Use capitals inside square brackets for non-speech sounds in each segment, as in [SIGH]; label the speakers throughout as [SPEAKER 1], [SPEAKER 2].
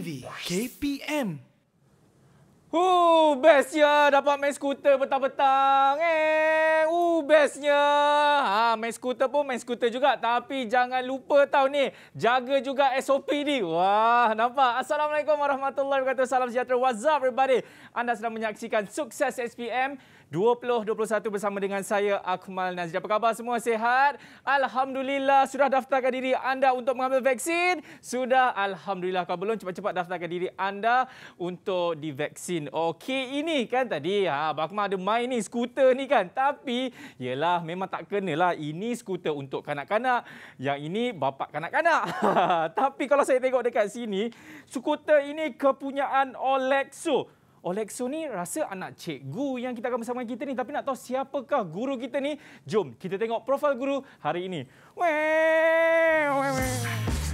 [SPEAKER 1] TV KPM. Uh, bestnya dapat main skuter petang-petang. Eh, uh, bestnya. Ha, main skuter pun main skuter juga. Tapi jangan lupa tau ni, jaga juga SOP ni. Wah, nampak. Assalamualaikum warahmatullahi wabarakatuh. Salam sejahtera. What's up, everybody? Anda sedang menyaksikan Sukses SPM. 2021 bersama dengan saya Akmal Nazir. Apa khabar semua sehat? Alhamdulillah sudah daftarkan diri anda untuk mengambil vaksin. Sudah alhamdulillah kalau belum cepat-cepat daftarkan diri anda untuk divaksin. Okey ini kan tadi ha Abang Akmal ada main ni skuter ni kan. Tapi yalah memang tak kenalah ini skuter untuk kanak-kanak. Yang ini bapak kanak-kanak. [LAUGHS] Tapi kalau saya tengok dekat sini skuter ini kepunyaan Olexo. Olexo ni rasa anak cikgu yang kita akan bersama kita ni tapi nak tahu siapakah guru kita ni? Jom kita tengok profil guru hari ini. Weh, weh, weh.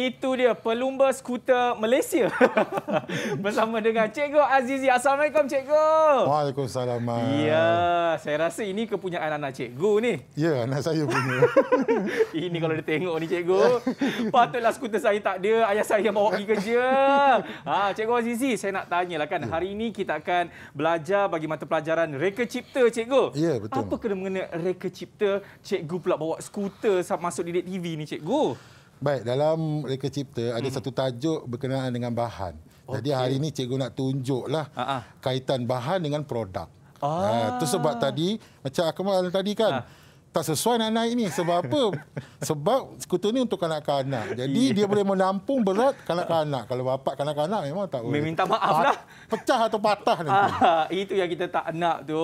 [SPEAKER 1] Itu dia pelumba skuter Malaysia. [LAUGHS] Bersama dengan Cikgu Azizi. Assalamualaikum Cikgu.
[SPEAKER 2] Waalaikumsalam. Ya,
[SPEAKER 1] saya rasa ini kepunyaan anak Cikgu ni.
[SPEAKER 2] Ya, anak saya punya.
[SPEAKER 1] [LAUGHS] ini kalau dia tengok ni Cikgu. Patutlah skuter saya tak ada. Ayah saya yang bawa pergi kerja. Ha, Cikgu Azizi, saya nak tanya lah kan. Ya. Hari ini kita akan belajar bagi mata pelajaran reka cipta Cikgu. Ya, betul. Apa kena mengenai reka cipta Cikgu pula bawa skuter masuk didik TV ni Cikgu?
[SPEAKER 2] Baik, dalam reka cipta ada hmm. satu tajuk berkenaan dengan bahan. Okay. Jadi hari ini cikgu nak tunjuklah uh-huh. kaitan bahan dengan produk. Ah. Ha, tu sebab tadi macam Akmal tadi kan. Uh tak sesuai nak naik ni sebab apa? [LAUGHS] Sebab skuter ni untuk kanak-kanak. Jadi yeah. dia boleh menampung berat kanak-kanak. Kalau bapak kanak-kanak memang tak boleh. Minta maaf lah. Ah, pecah atau patah nanti. Ah, ah,
[SPEAKER 1] itu yang kita tak nak tu.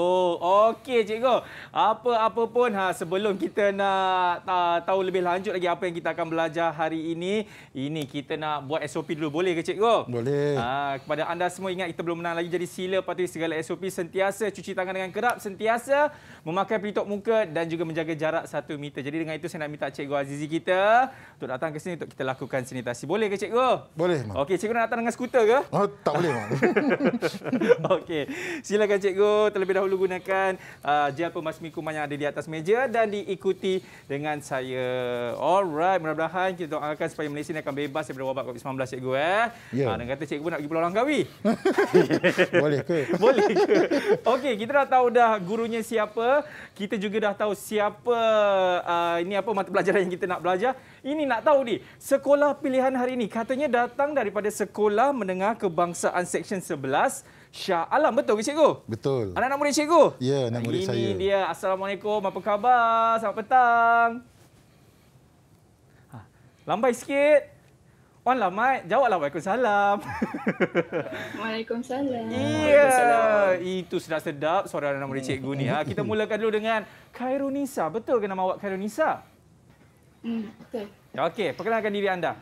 [SPEAKER 1] Okey cikgu. Apa-apa pun ha, sebelum kita nak ta tahu lebih lanjut lagi apa yang kita akan belajar hari ini. Ini kita nak buat SOP dulu. Boleh ke cikgu?
[SPEAKER 2] Boleh. Ha,
[SPEAKER 1] kepada anda semua ingat kita belum menang lagi. Jadi sila patuhi segala SOP. Sentiasa cuci tangan dengan kerap. Sentiasa memakai pelitup muka dan juga menjaga jarak satu meter. Jadi dengan itu saya nak minta Cikgu Azizi kita untuk datang ke sini untuk kita lakukan sanitasi. Boleh ke Cikgu? Boleh. Okey, Cikgu nak datang dengan skuter ke? Oh, tak boleh. [LAUGHS] Okey, silakan Cikgu terlebih dahulu gunakan uh, gel pemas kuman yang ada di atas meja dan diikuti dengan saya. Alright, mudah-mudahan kita doakan supaya Malaysia ini akan bebas daripada wabak COVID-19 Cikgu. Eh. Ya. Yeah. Uh, dan kata Cikgu nak pergi Pulau Langkawi.
[SPEAKER 3] [LAUGHS] boleh ke? boleh
[SPEAKER 1] ke? Okey, kita dah tahu dah gurunya siapa. Kita juga dah tahu siapa apa uh, ini apa mata pelajaran yang kita nak belajar. Ini nak tahu ni, sekolah pilihan hari ini katanya datang daripada sekolah menengah kebangsaan section 11. Syah Alam, betul ke Cikgu?
[SPEAKER 2] Betul. Anak-anak murid Cikgu? Ya, anak murid saya. Ini
[SPEAKER 1] dia. Assalamualaikum. Apa khabar? Selamat petang. Ha. Lambai sikit. Puan lah Mai, jawablah Waalaikumsalam.
[SPEAKER 4] [LAUGHS] Waalaikumsalam. Iya,
[SPEAKER 1] itu sedap-sedap suara nama dia cikgu ni. Ah, kita mulakan dulu dengan Khairunisa. Betul ke nama awak Khairunisa?
[SPEAKER 3] Hmm, betul.
[SPEAKER 1] Okey, perkenalkan diri anda.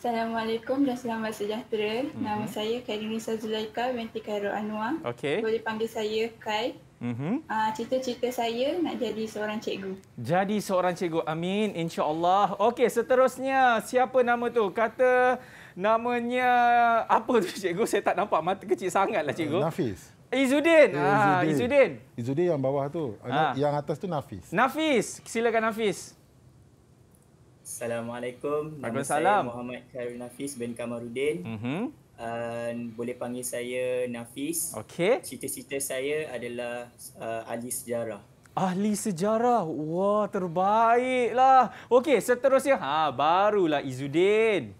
[SPEAKER 4] Assalamualaikum dan selamat sejahtera. Mhm. Nama saya Khairunisa Zulaika binti Khairul Anwar. Okay. Boleh panggil saya Khair. Uh-huh. Uh, huh uh saya nak jadi seorang cikgu.
[SPEAKER 1] Jadi seorang cikgu. Amin. InsyaAllah. Okey, seterusnya. Siapa nama tu? Kata namanya... Apa tu cikgu? Saya tak nampak. Mata kecil sangatlah cikgu. Uh, Nafis. Izzuddin. Eh, ah, Izzuddin.
[SPEAKER 2] Ha, Izzuddin. yang bawah tu. Ha. Yang atas tu Nafis. Nafis.
[SPEAKER 1] Silakan Nafis. Assalamualaikum. Nama saya Muhammad Khairul
[SPEAKER 5] Nafis bin Kamarudin. Uh-huh boleh panggil saya Nafis.
[SPEAKER 1] Okey.
[SPEAKER 6] Cita-cita saya adalah uh, ahli sejarah.
[SPEAKER 1] Ahli sejarah. Wah, terbaiklah. Okey, seterusnya ha barulah Izudin.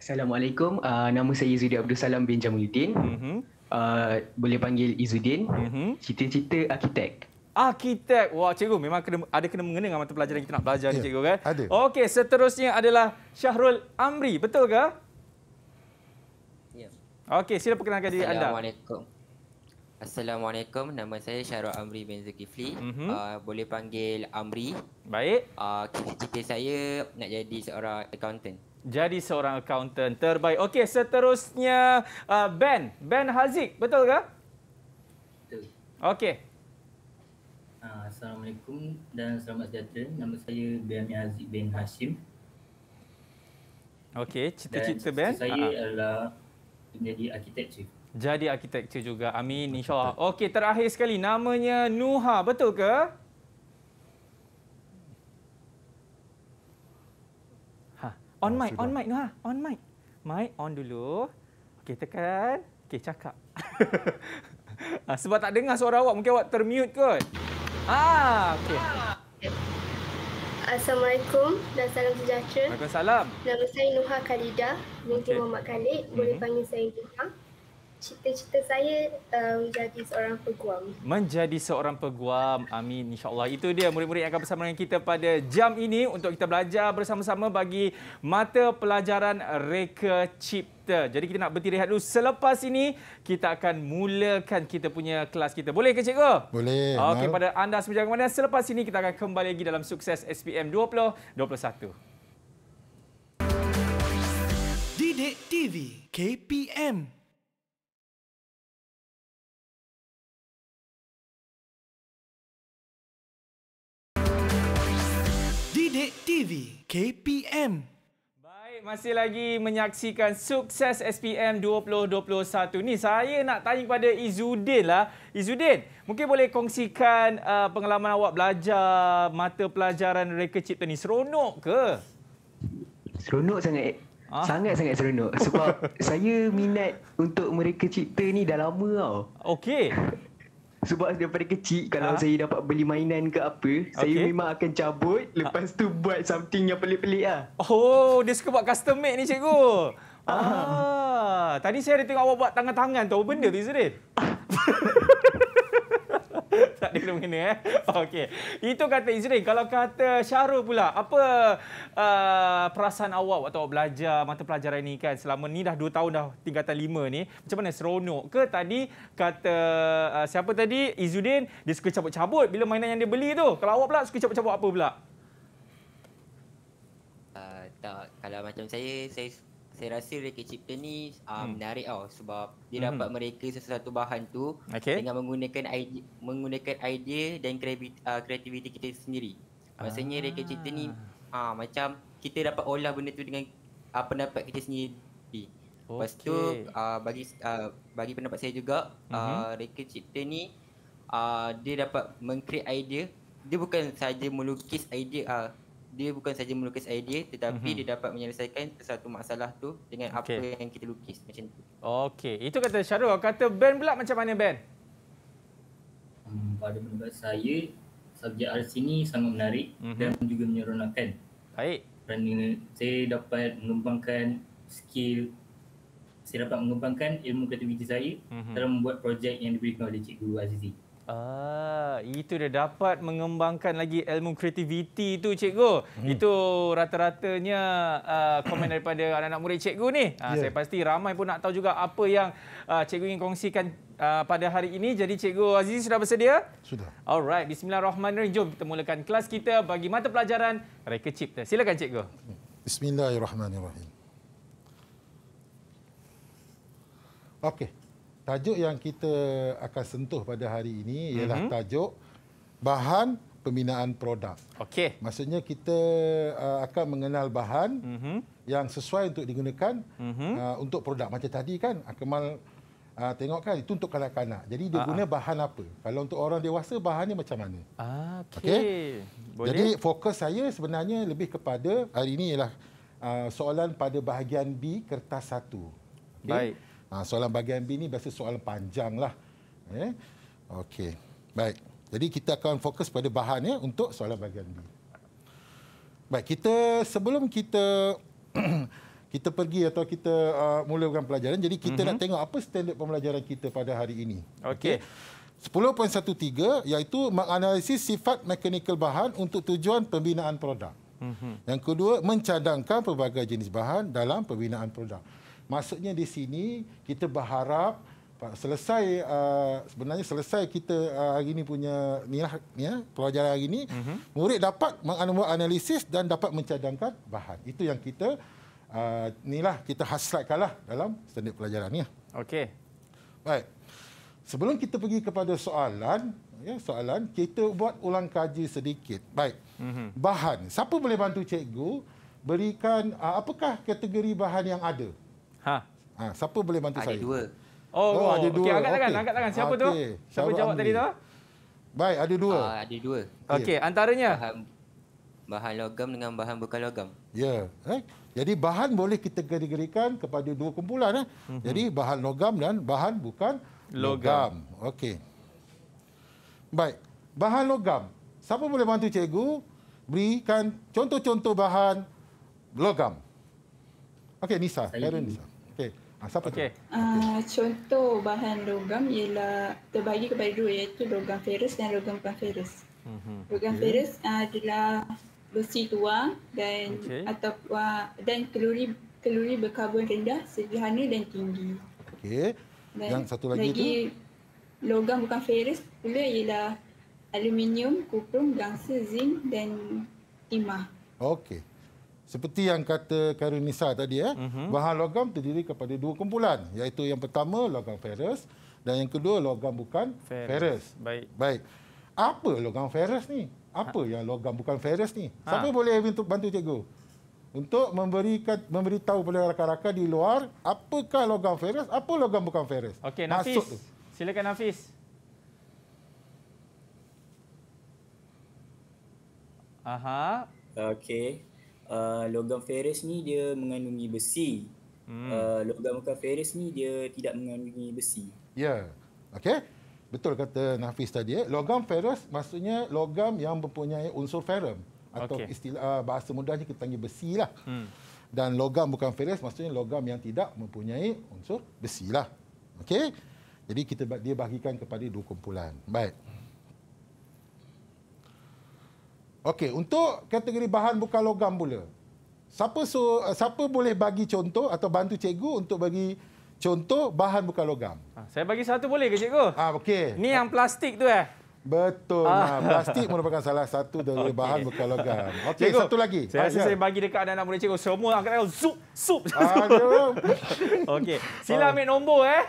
[SPEAKER 5] Assalamualaikum. Uh, nama saya Izudin Abdul Salam bin Jamaluddin. Mhm. Uh, boleh panggil Izudin. Mhm. Cita-cita arkitek
[SPEAKER 1] arkitek. Wah, cikgu memang kena, ada kena mengenai dengan mata pelajaran kita nak belajar ya, ni, cikgu kan? Ada. Okey, seterusnya adalah Syahrul Amri. Betul ke?
[SPEAKER 6] Ya. Okey, sila perkenalkan diri anda. Assalamualaikum. Assalamualaikum. Nama saya Syahrul Amri bin Zulkifli. Uh -huh. uh, boleh panggil Amri. Baik. Cita-cita ah, uh, saya nak jadi seorang accountant. Jadi seorang accountant terbaik. Okey, seterusnya uh, Ben.
[SPEAKER 1] Ben Haziq. Betul ke? Betul. Okey.
[SPEAKER 3] Ah,
[SPEAKER 6] Assalamualaikum dan selamat sejahtera. Nama saya Bami Aziz bin Hashim.
[SPEAKER 1] Okey, cita-cita Ben. saya uh adalah
[SPEAKER 6] menjadi arkitektur.
[SPEAKER 1] Jadi arkitektur juga. Amin insya-Allah. Okey, terakhir sekali namanya Nuha, betul ke? Ha, on mic, on mic Nuha, on mic. Mic on dulu. Okey, tekan. Okey, cakap. [LAUGHS] sebab tak dengar suara awak, mungkin awak termute kot. Ah, okey.
[SPEAKER 4] Assalamualaikum dan salam sejahtera. Waalaikumsalam. Nama saya Nuha Khalida, binti okay. Muhammad Khalid. Boleh mm-hmm. panggil saya Nuha cita-cita saya uh, menjadi seorang peguam.
[SPEAKER 1] Menjadi seorang peguam. Amin. InsyaAllah. Itu dia murid-murid yang akan bersama dengan kita pada jam ini untuk kita belajar bersama-sama bagi mata pelajaran reka cipta. Jadi kita nak berhenti rehat dulu. Selepas ini, kita akan mulakan kita punya kelas kita. Boleh ke cikgu?
[SPEAKER 2] Boleh. Okey, pada
[SPEAKER 1] anda semua jangan mana. Selepas ini, kita akan kembali lagi dalam sukses SPM 2021.
[SPEAKER 3] TV KPM Pendek TV KPM
[SPEAKER 1] Baik, masih lagi menyaksikan sukses SPM 2021. Ni saya nak tanya kepada Izudin lah. Izudin, mungkin boleh kongsikan uh, pengalaman awak belajar mata pelajaran reka cipta ni. Seronok ke?
[SPEAKER 5] Seronok sangat. Sangat-sangat ah. seronok. Sebab [LAUGHS] saya minat untuk mereka cipta ni dah lama tau. Okey. Sebab daripada kecil Kalau ha? saya dapat beli
[SPEAKER 1] mainan ke apa okay. Saya memang akan cabut ha. Lepas tu buat something yang pelik-pelik lah Oh dia suka buat custom make ni cikgu ah. ah. Tadi saya ada tengok awak buat tangan-tangan tu Apa benda tu Izrin? [LAUGHS] dia kena mengena eh. [LAUGHS] Okey. Itu kata Izrin. Kalau kata Syahrul pula, apa uh, perasaan awak waktu awak belajar mata pelajaran ini kan selama ni dah 2 tahun dah tingkatan 5 ni. Macam mana seronok ke tadi kata uh, siapa tadi Izudin dia suka cabut-cabut bila mainan yang dia beli tu. Kalau awak pula suka cabut-cabut apa pula?
[SPEAKER 6] Uh, tak. Kalau macam saya, saya saya rasa reket cipta ni uh, hmm. menarik tau sebab dia hmm. dapat mereka sesuatu bahan tu okay. dengan menggunakan idea, menggunakan idea dan ah, kreativiti kita sendiri. Maksudnya reka ah. cipta ni uh, macam kita dapat olah benda tu dengan uh, pendapat kita sendiri. Okay. Lepas tu uh, bagi uh, bagi pendapat saya juga mm-hmm. uh, cipta ni uh, dia dapat mengcreate idea. Dia bukan saja melukis idea uh, dia bukan saja melukis idea tetapi mm-hmm. dia dapat menyelesaikan sesuatu masalah tu dengan okay. apa yang kita lukis macam tu. Okey, itu kata Syarul. Kata band pula macam mana band? Hmm, pada pendapat saya, subjek arts ini sangat menarik mm-hmm. dan juga menyeronokkan. Baik. Kerana saya dapat mengembangkan skill, saya dapat mengembangkan ilmu kreativiti saya mm-hmm. dalam membuat projek yang diberikan oleh Cikgu Azizi.
[SPEAKER 1] Ah, itu dia dapat mengembangkan lagi ilmu kreativiti tu cikgu. Hmm. Itu rata-ratanya uh, komen daripada anak-anak murid cikgu ni. Ah, yeah. saya pasti ramai pun nak tahu juga apa yang uh, cikgu ingin kongsikan uh, pada hari ini. Jadi cikgu Aziz sudah bersedia? Sudah. Alright, bismillahirrahmanirrahim. Jom kita mulakan kelas kita bagi mata pelajaran reka cipta. Silakan cikgu.
[SPEAKER 2] Bismillahirrahmanirrahim. Okey tajuk yang kita akan sentuh pada hari ini mhm. ialah mm-hmm. tajuk bahan pembinaan produk. Okey. Maksudnya kita uh, akan mengenal bahan mm-hmm. yang sesuai untuk digunakan mm-hmm. uh, untuk produk macam tadi kan Akmal uh, tengok kan itu untuk kanak-kanak. Jadi dia uh guna bahan apa? Kalau untuk orang dewasa bahannya macam mana? Ah, okey. Okay? Jadi fokus saya sebenarnya lebih kepada hari ini ialah uh, soalan pada bahagian B kertas satu. Okay? Baik. Ha, soalan bagian B ni biasa soalan panjang lah. Eh? Okey, baik. Jadi kita akan fokus pada bahan ya eh, untuk soalan bagian B. Baik, kita sebelum kita [CLEARS THROAT] kita pergi atau kita uh, mulakan pelajaran, jadi kita mm-hmm. nak mhm. tengok apa standard pembelajaran kita pada hari ini. Okey. Okay. 10.13 iaitu menganalisis sifat mekanikal bahan untuk tujuan pembinaan produk. Mm-hmm. Yang kedua, mencadangkan pelbagai jenis bahan dalam pembinaan produk. Maksudnya di sini kita berharap selesai uh, sebenarnya selesai kita uh, hari ini punya nilah ya lah, pelajaran hari ini uh-huh. Mhm. murid dapat menganalisis analisis dan dapat mencadangkan bahan itu yang kita uh, inilah kita hasratkanlah dalam standard pelajaran ni. Lah. Okey. Baik. Sebelum kita pergi kepada soalan ya soalan kita buat ulang kaji sedikit. Baik. Uh-huh. Bahan siapa boleh bantu cikgu berikan uh, apakah kategori bahan yang ada? Ha. Ha, siapa boleh bantu ada saya? Dua. Oh, oh, ada dua. Oh, ada dua. angkat tangan, okay. angkat tangan. Siapa okay. tu? Siapa Syarul jawab Amri. tadi tu? Baik, ada dua. Uh, ada dua.
[SPEAKER 6] Okey, yeah. antaranya bahan, bahan logam dengan bahan bukan logam.
[SPEAKER 2] Ya, yeah. right? Jadi bahan boleh kita kategorikan kepada dua kumpulan eh. Mm-hmm. Jadi bahan logam dan bahan bukan logam. logam. Okey. Baik. Bahan logam. Siapa boleh bantu cikgu berikan contoh-contoh bahan logam? Okey, Nisa, Nisa. Saya Ha, siapa okay.
[SPEAKER 4] tu? Uh, contoh bahan logam ialah terbagi kepada dua iaitu logam ferrous dan logam bukan ferrous.
[SPEAKER 3] Mm-hmm.
[SPEAKER 2] Logam okay. ferrous
[SPEAKER 4] uh, adalah besi tua dan okay. atau uh, dan keluri keluri berkarbon rendah, sederhana dan tinggi.
[SPEAKER 2] Okey. Dan satu lagi, lagi
[SPEAKER 4] tu? logam bukan ferrous pula ialah aluminium, kuprum, gangsa, zinc dan timah.
[SPEAKER 2] Okey seperti yang kata Karunisa tadi eh mm-hmm. bahan logam terdiri kepada dua kumpulan iaitu yang pertama logam ferrous dan yang kedua logam bukan ferrous. ferrous. Baik. Baik. Apa logam ferrous ni? Apa ha. yang logam bukan ferrous ni? Ha. Siapa ha. boleh bantu bantu cikgu? Untuk memberikan memberitahu kepada rakan-rakan di luar apakah logam ferrous, apa logam bukan ferrous. Okey,
[SPEAKER 1] Nafis. Tu. Silakan Nafis. Aha. Okey. Uh, logam ferrous ni dia mengandungi besi. Hmm. Uh, logam bukan ferrous ni dia tidak mengandungi besi.
[SPEAKER 2] Ya. Yeah. Okey. Betul kata Nafis tadi. Eh? Logam ferrous maksudnya logam yang mempunyai unsur ferrum. Atau okay. istilah uh, bahasa mudahnya kita panggil besi lah. Hmm. Dan logam bukan ferrous maksudnya logam yang tidak mempunyai unsur besi lah. Okey. Jadi kita dia bahagikan kepada dua kumpulan. Baik. Okey, untuk kategori bahan bukan logam pula. Siapa so, eh, siapa boleh bagi contoh atau bantu cikgu untuk bagi contoh bahan bukan logam? Ha,
[SPEAKER 1] saya bagi satu boleh ke cikgu? Ah okey. Ni yang plastik tu eh?
[SPEAKER 2] Betul. Ah. Nah, plastik merupakan salah satu daripada [LAUGHS] okay. bahan bukan logam. [LAUGHS] Okey, satu lagi. Saya rasa ah, ya. saya
[SPEAKER 1] bagi dekat anak-anak murid cikgu semua angkat tangan zup zup. [LAUGHS] Okey. Sila ah. ambil nombor eh.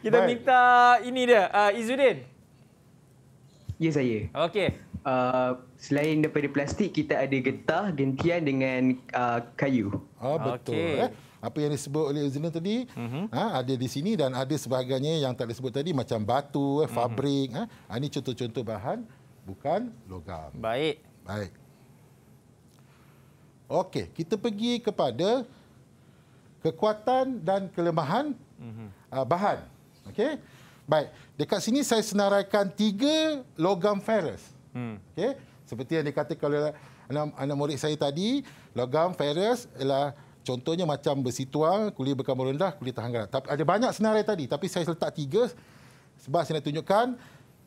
[SPEAKER 1] Kita Baik. minta ini dia, uh, ah, Izudin.
[SPEAKER 5] Ya saya. Okey uh, selain daripada plastik kita ada getah gentian dengan uh,
[SPEAKER 2] kayu. Oh betul. Okay. Eh? Apa yang disebut oleh Zina tadi, uh-huh. ha, ada di sini dan ada sebagainya yang tak disebut tadi macam batu, eh, mhm. fabrik. Uh-huh. Ha. Ini contoh-contoh bahan bukan logam. Baik. Baik. Okey, kita pergi kepada kekuatan dan kelemahan uh-huh. uh, bahan. Okey. Baik, dekat sini saya senaraikan tiga logam ferrous. Hmm. Okey. Seperti yang dikatakan oleh anak, anak murid saya tadi, logam ferrous ialah contohnya macam besi tuang, kulit berkamu rendah, kulit tahan garam. Tapi ada banyak senarai tadi, tapi saya letak tiga sebab saya nak tunjukkan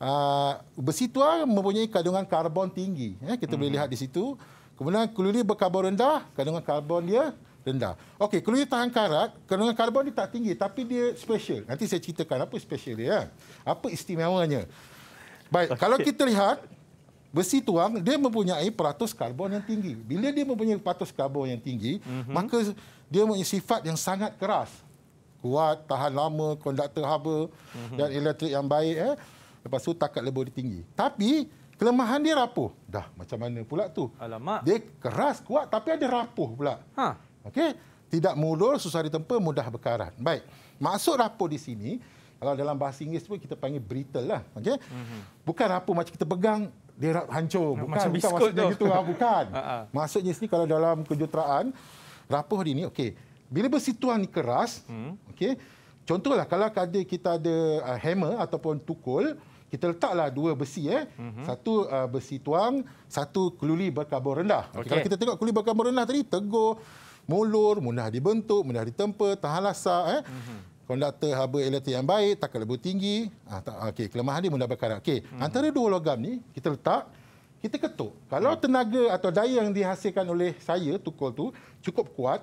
[SPEAKER 2] uh, ah, besi tua mempunyai kandungan karbon tinggi. Eh, kita hmm. boleh lihat di situ. Kemudian kulit berkarbon rendah, kandungan karbon dia rendah. Okey, kulit tahan karat, kandungan karbon dia tak tinggi tapi dia special. Nanti saya ceritakan apa special dia. Ya. Apa istimewanya. Baik, kalau kita lihat besi tuang dia mempunyai peratus karbon yang tinggi. Bila dia mempunyai peratus karbon yang tinggi, mm-hmm. maka dia mempunyai sifat yang sangat keras. Kuat, tahan lama, konduktor haba mm-hmm. dan elektrik yang baik eh. Lepas tu takat lebur dia tinggi. Tapi kelemahan dia rapuh. Dah macam mana pula tu? Alamak. Dia keras, kuat tapi ada rapuh pula. Ha. Okey. Tidak mulur, susah ditempa, mudah berkarat. Baik. Maksud rapuh di sini kalau dalam bahasa Inggeris pun kita panggil brittle lah. Okay, Mm-hmm. Bukan rapuh macam kita pegang dia rak hancur bukan macam bukan maksudnya gitu lah bukan uh-huh. [LAUGHS] maksudnya sini kalau dalam kejuruteraan rapuh hari ini okey bila bersituan ni keras hmm. okey contohlah kalau kadi kita ada uh, hammer ataupun tukul kita letaklah dua besi eh hmm. satu uh, besi tuang satu keluli berkarbon rendah okay. Okay. kalau kita tengok keluli berkarbon rendah tadi tegur mulur mudah dibentuk mudah ditempa tahan lasak eh hmm konduktor haba elektrik yang baik, takut lebih tinggi. Ah, tak, ah, okay, kelemahan dia mula berkarat. Okay, hmm. Antara dua logam ni, kita letak, kita ketuk. Kalau hmm. tenaga atau daya yang dihasilkan oleh saya, tukul tu, cukup kuat,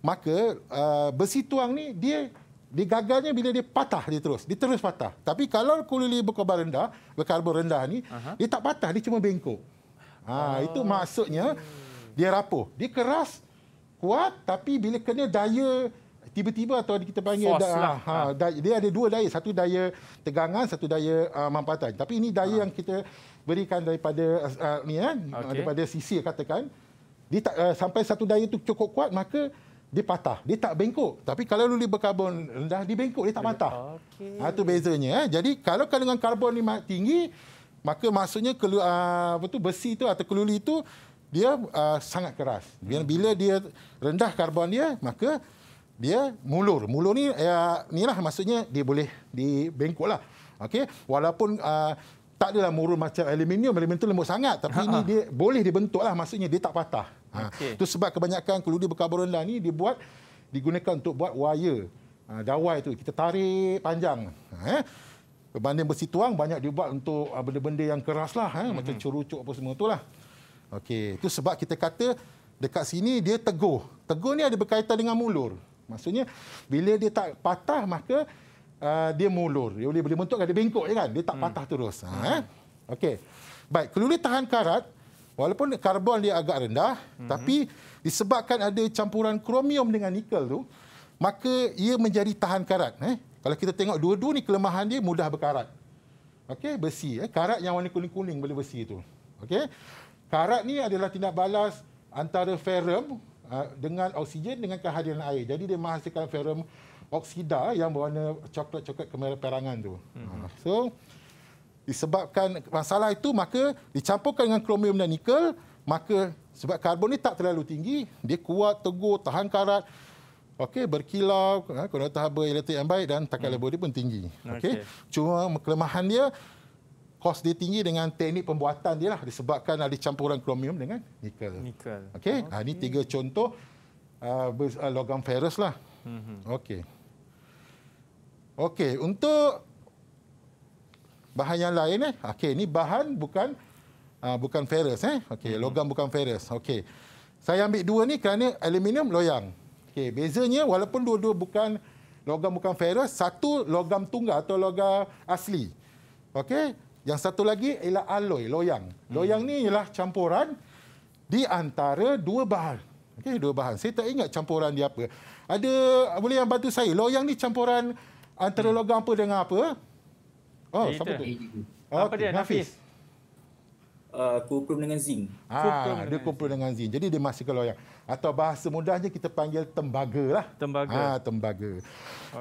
[SPEAKER 2] maka uh, besi tuang ni, dia digagalnya bila dia patah dia terus. Dia terus patah. Tapi kalau kulili berkarbon rendah, berkarbon rendah ni, uh dia tak patah, dia cuma bengkok. Ha, oh. Itu maksudnya, dia rapuh. Dia keras, kuat, tapi bila kena daya tiba-tiba atau kita panggil da, lah. Ha, ha, da, dia ada dua daya satu daya tegangan satu daya uh, ah, manfaatan tapi ini daya ha. yang kita berikan daripada uh, ni eh okay. daripada sisi katakan dia tak, uh, sampai satu daya tu cukup kuat maka dia patah dia tak bengkok tapi kalau luli berkarbon rendah dia bengkok dia tak patah okay. ha, itu bezanya eh. jadi kalau kandungan karbon ni tinggi maka maksudnya kelu, uh, apa tu besi itu atau keluli itu dia uh, sangat keras bila, bila dia rendah karbon dia maka dia mulur. Mulur ni ya ni lah maksudnya dia boleh dibengkoklah. okay. walaupun uh, tak adalah murun macam aluminium, aluminium tu lembut sangat tapi Ha-ha. ini ha. dia boleh dibentuklah maksudnya dia tak patah. Ha. Okay. sebab kebanyakan keludi berkarbon lah ni dibuat digunakan untuk buat wire ha, dawai tu kita tarik panjang ha, eh berbanding besi tuang banyak dibuat untuk ah, benda-benda yang keras lah ha. macam mhm. curucuk apa semua tu lah okey itu sebab kita kata dekat sini dia teguh teguh ni ada berkaitan dengan mulur Maksudnya bila dia tak patah maka uh, dia mulur. Dia boleh boleh bentuk dia bengkok je kan. Dia tak hmm. patah terus. Ha. Eh? Okey. Baik, keluli tahan karat walaupun karbon dia agak rendah hmm. tapi disebabkan ada campuran kromium dengan nikel tu maka ia menjadi tahan karat eh. Kalau kita tengok dua-dua ni kelemahan dia mudah berkarat. Okey, besi eh. Karat yang warna kuning-kuning boleh besi tu. Okey. Karat ni adalah tindak balas antara ferum Ah, dengan oksigen dengan kehadiran air. Jadi dia menghasilkan ferum oksida yang berwarna coklat-coklat kemerah-perangan tu. Ha. So disebabkan masalah itu maka dicampurkan dengan kromium dan nikel maka sebab karbon ni tak terlalu tinggi dia kuat teguh tahan karat okey berkilau ah, ha, kena elektrik yang baik dan tekanan hmm. lebur dia pun tinggi okey okay. cuma kelemahan dia kos dia tinggi dengan teknik pembuatan dia lah disebabkan ada campuran kromium dengan
[SPEAKER 3] nikel. Nikel.
[SPEAKER 2] Okey, okay. ha, ini tiga contoh uh, uh, logam ferrous lah. Mm-hmm. Okey. Okey, untuk bahan yang lain eh. Okey, ini bahan bukan uh, bukan ferrous eh. Okey, mm-hmm. logam bukan ferrous. Okey. Saya ambil dua ni kerana aluminium loyang. Okey, bezanya walaupun dua-dua bukan logam bukan ferrous, satu logam tunggal atau logam asli. Okey, yang satu lagi ialah aloi, loyang. Loyang hmm. ni ialah campuran di antara dua bahan. Okey, dua bahan. Saya tak ingat campuran dia apa. Ada boleh yang bantu saya? Loyang ni campuran antara logam apa dengan apa? Oh, Cerita. siapa tu?
[SPEAKER 1] Apa okay. dia? Nafis. Uh, kumpul dengan zinc. Ah, kumpul dia kumpul
[SPEAKER 2] dengan zinc. Jadi dia masih ke loyang atau bahasa mudahnya kita panggil tembaga lah. Tembaga. Ah ha, tembaga.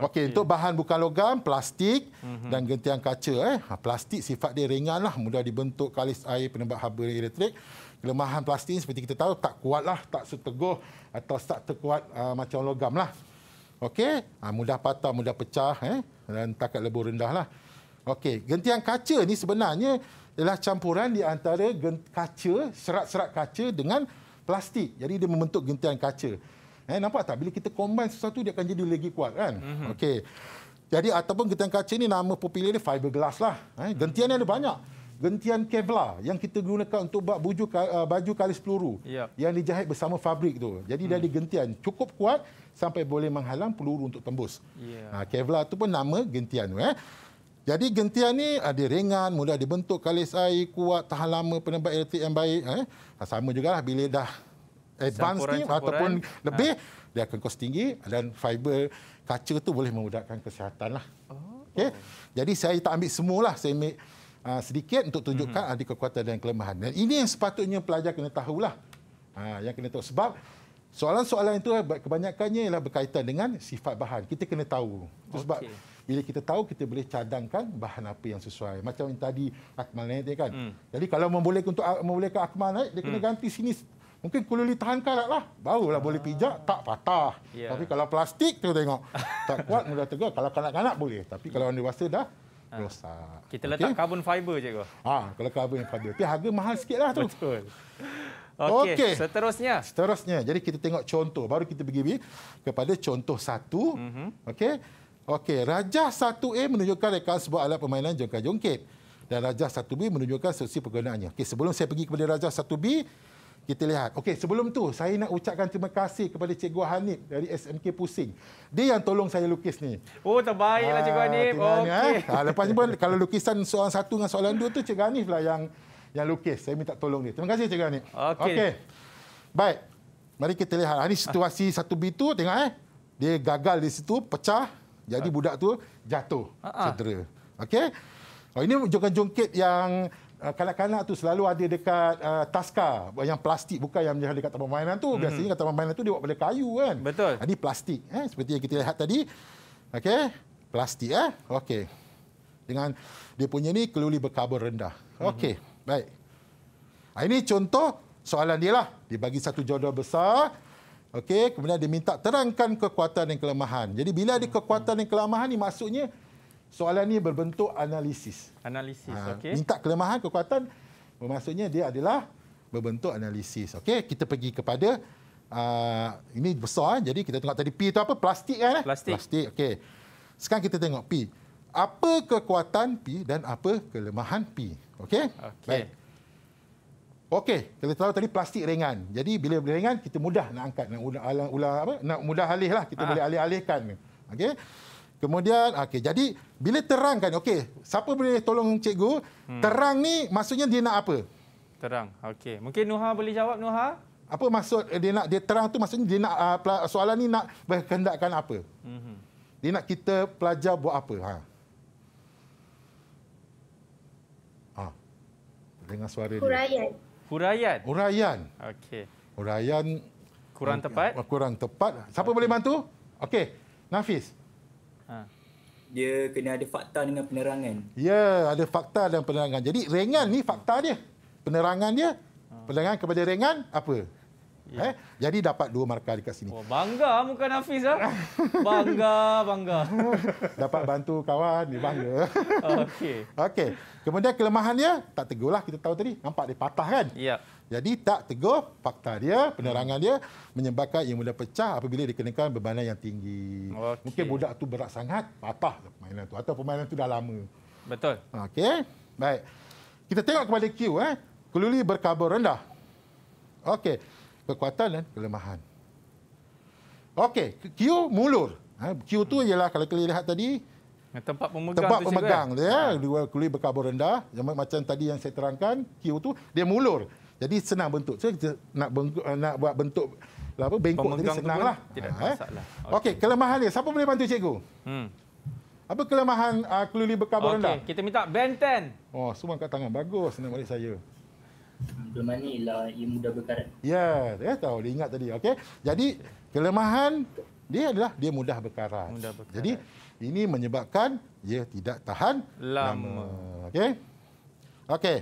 [SPEAKER 2] Okey, untuk bahan bukan logam, plastik mm-hmm. dan gentian kaca eh. Ha, plastik sifat dia ringan lah, mudah dibentuk kalis air penembak haba elektrik. Kelemahan plastik ni seperti kita tahu tak kuat lah, tak seteguh atau tak terkuat uh, macam logam lah. Okey, ha, mudah patah, mudah pecah eh dan takat lebur rendah lah. Okey, gentian kaca ni sebenarnya ialah campuran di antara kaca, serat-serat kaca dengan plastik. Jadi dia membentuk gentian kaca. Eh, nampak tak? Bila kita combine sesuatu, dia akan jadi lagi kuat kan? Mm-hmm. Okey. Jadi ataupun gentian kaca ini nama popular dia fiberglass lah. Eh, gentian yang ada banyak. Gentian Kevlar yang kita gunakan untuk buat buju, eh, baju kalis peluru. Yep. Ya. Yang dijahit bersama fabrik tu. Jadi mm. dia hmm. ada gentian. Cukup kuat sampai boleh menghalang peluru untuk tembus. Yeah. Ha, Kevlar itu pun nama gentian Eh. Jadi gentian ni ada ah, ringan, mudah dibentuk kalis air, kuat, tahan lama, penembak elektrik yang baik. Eh? Ah, sama lah bila dah advance campuran, ni campuran. ataupun ah. lebih, ha. dia akan kos tinggi dan fiber kaca tu boleh memudahkan kesihatan lah. Oh. Okay? Jadi saya tak ambil semualah, saya ambil uh, sedikit untuk tunjukkan mm-hmm. ada kekuatan dan kelemahan. Dan ini yang sepatutnya pelajar kena tahulah. Ha, yang kena tahu. Sebab soalan-soalan itu eh, kebanyakannya ialah berkaitan dengan sifat bahan. Kita kena tahu. Itu okay bila kita tahu kita boleh cadangkan bahan apa yang sesuai macam yang tadi Akmal naik dia kan hmm. jadi kalau membolehkan untuk membolehkan Akmal naik dia kena hmm. ganti sini mungkin kululi tahan karat lah barulah ah. boleh pijak ah. tak patah yeah. tapi kalau plastik tu tengok tak kuat mudah tegak kalau kanak-kanak boleh tapi kalau orang dewasa dah rosak ah. kita letak okay.
[SPEAKER 1] carbon fiber je ke
[SPEAKER 2] ha, kalau carbon fiber tapi harga mahal sikit lah tu betul Okey, okay. seterusnya. Seterusnya. Jadi kita tengok contoh. Baru kita pergi kepada contoh satu. Mm-hmm. Okey. Okey, rajah 1A menunjukkan rekaan sebuah alat permainan jongkat-jongkit dan rajah 1B menunjukkan sesi penggunaannya. Okey, sebelum saya pergi kepada rajah 1B, kita lihat. Okey, sebelum tu saya nak ucapkan terima kasih kepada Cikgu Hanif dari SMK Pusing. Dia yang tolong saya lukis ni.
[SPEAKER 1] Oh, terbaiklah ah, Cikgu Hanif. Eh? Okey.
[SPEAKER 2] Ha. Ha, lepas ni pun [LAUGHS] kalau lukisan soalan satu dengan soalan dua tu Cikgu Hanif lah yang yang lukis. Saya minta tolong dia. Terima kasih Cikgu Hanif. Okey. Okay. Baik. Mari kita lihat. Ini ah, situasi 1B tu tengok eh. Dia gagal di situ, pecah. Jadi ah. budak tu jatuh cedera. Okey. Oh ini jongkit-jongkit yang uh, kanak-kanak tu selalu ada dekat uh, ah, taska yang plastik bukan yang dekat tempat mainan tu. Hmm. Biasanya kat tempat mainan tu dia buat pada kayu kan. Betul. Ini plastik eh seperti yang kita lihat tadi. Okey. Plastik eh. Okey. Dengan dia punya ni keluli berkarbon rendah. Hmm. Okey. Hmm. Baik. Ini contoh soalan dia lah. Dia bagi satu jodoh besar. Okey, kemudian dia minta terangkan kekuatan dan kelemahan. Jadi bila ada kekuatan dan kelemahan ni maksudnya soalan ni berbentuk analisis. Analisis, ha, okey. Minta kelemahan, kekuatan maksudnya dia adalah berbentuk analisis. Okey, kita pergi kepada uh, ini besar eh. Jadi kita tengok tadi P itu apa? Plastik kan eh? Plastik. Plastik, okey. Sekarang kita tengok P. Apa kekuatan P dan apa kelemahan P? Okey? Okey. Okey, kita tahu tadi plastik ringan. Jadi bila boleh ringan, kita mudah nak angkat. Nak ulang, ulang, ulang apa? Nak mudah alihlah. Kita ha. boleh alih-alihkan. Okey. Kemudian, okey. Jadi bila terangkan, okey. Siapa boleh tolong cikgu? Hmm. Terang ni maksudnya dia nak apa? Terang. Okey. Mungkin Nuha boleh jawab Nuha. Apa maksud eh, dia nak dia terang tu maksudnya dia nak uh, soalan ni nak berkehendakkan apa? Hmm. Dia nak kita pelajar buat apa? Ha. ha. Dengar suara Kurayan. dia. Huraian. Huraian. Okey. Huraian kurang tepat. Oh, kurang tepat. Siapa okay. boleh bantu? Okey. Nafis. Ha. Dia
[SPEAKER 5] kena ada fakta dengan penerangan.
[SPEAKER 2] Ya, ada fakta dan penerangan. Jadi ringan ni fakta dia. Penerangan dia. Ha. Penerangan kepada ringan apa? Yeah. Eh? Ya. Jadi dapat dua markah dekat sini. Oh, bangga muka
[SPEAKER 1] Nafiz ah. [LAUGHS]
[SPEAKER 2] bangga, bangga. dapat bantu kawan, ni bangga. Okey. Okey. Kemudian kelemahannya tak tegurlah kita tahu tadi. Nampak dia patah kan? Ya. Yeah. Jadi tak tegur fakta dia, penerangan dia menyebabkan ia mula pecah apabila dikenakan bebanan yang tinggi. Okay. Mungkin budak tu berat sangat, patah lah permainan tu atau permainan tu dah lama. Betul. Okey. Baik. Kita tengok kepada Q eh. Keluli berkabar rendah. Okey kekuatan dan kelemahan. Okey, Q mulur. Ha, Q tu ialah kalau kita lihat tadi
[SPEAKER 1] tempat pemegang tempat pemegang
[SPEAKER 2] dia eh? dua kulit berkarbon rendah macam tadi yang saya terangkan Q tu dia mulur. Jadi senang bentuk. Saya so, nak bengkuk, eh, nak buat bentuk lah apa bengkok tadi senanglah. Tidak ha, eh? masalah. Okey, okay, kelemahan dia. Siapa boleh bantu cikgu? Hmm. Apa kelemahan uh, ah, kuli berkarbon okay, rendah? kita minta Benten. Oh, semua angkat tangan. Bagus nak balik saya. Kelemahan ni ialah ia mudah berkarat. Ya, yeah, tahu. Dia ingat tadi. okay. Jadi kelemahan dia adalah dia mudah berkarat. Mudah berkarat. Jadi ini menyebabkan ia tidak tahan lama. okay? Okay.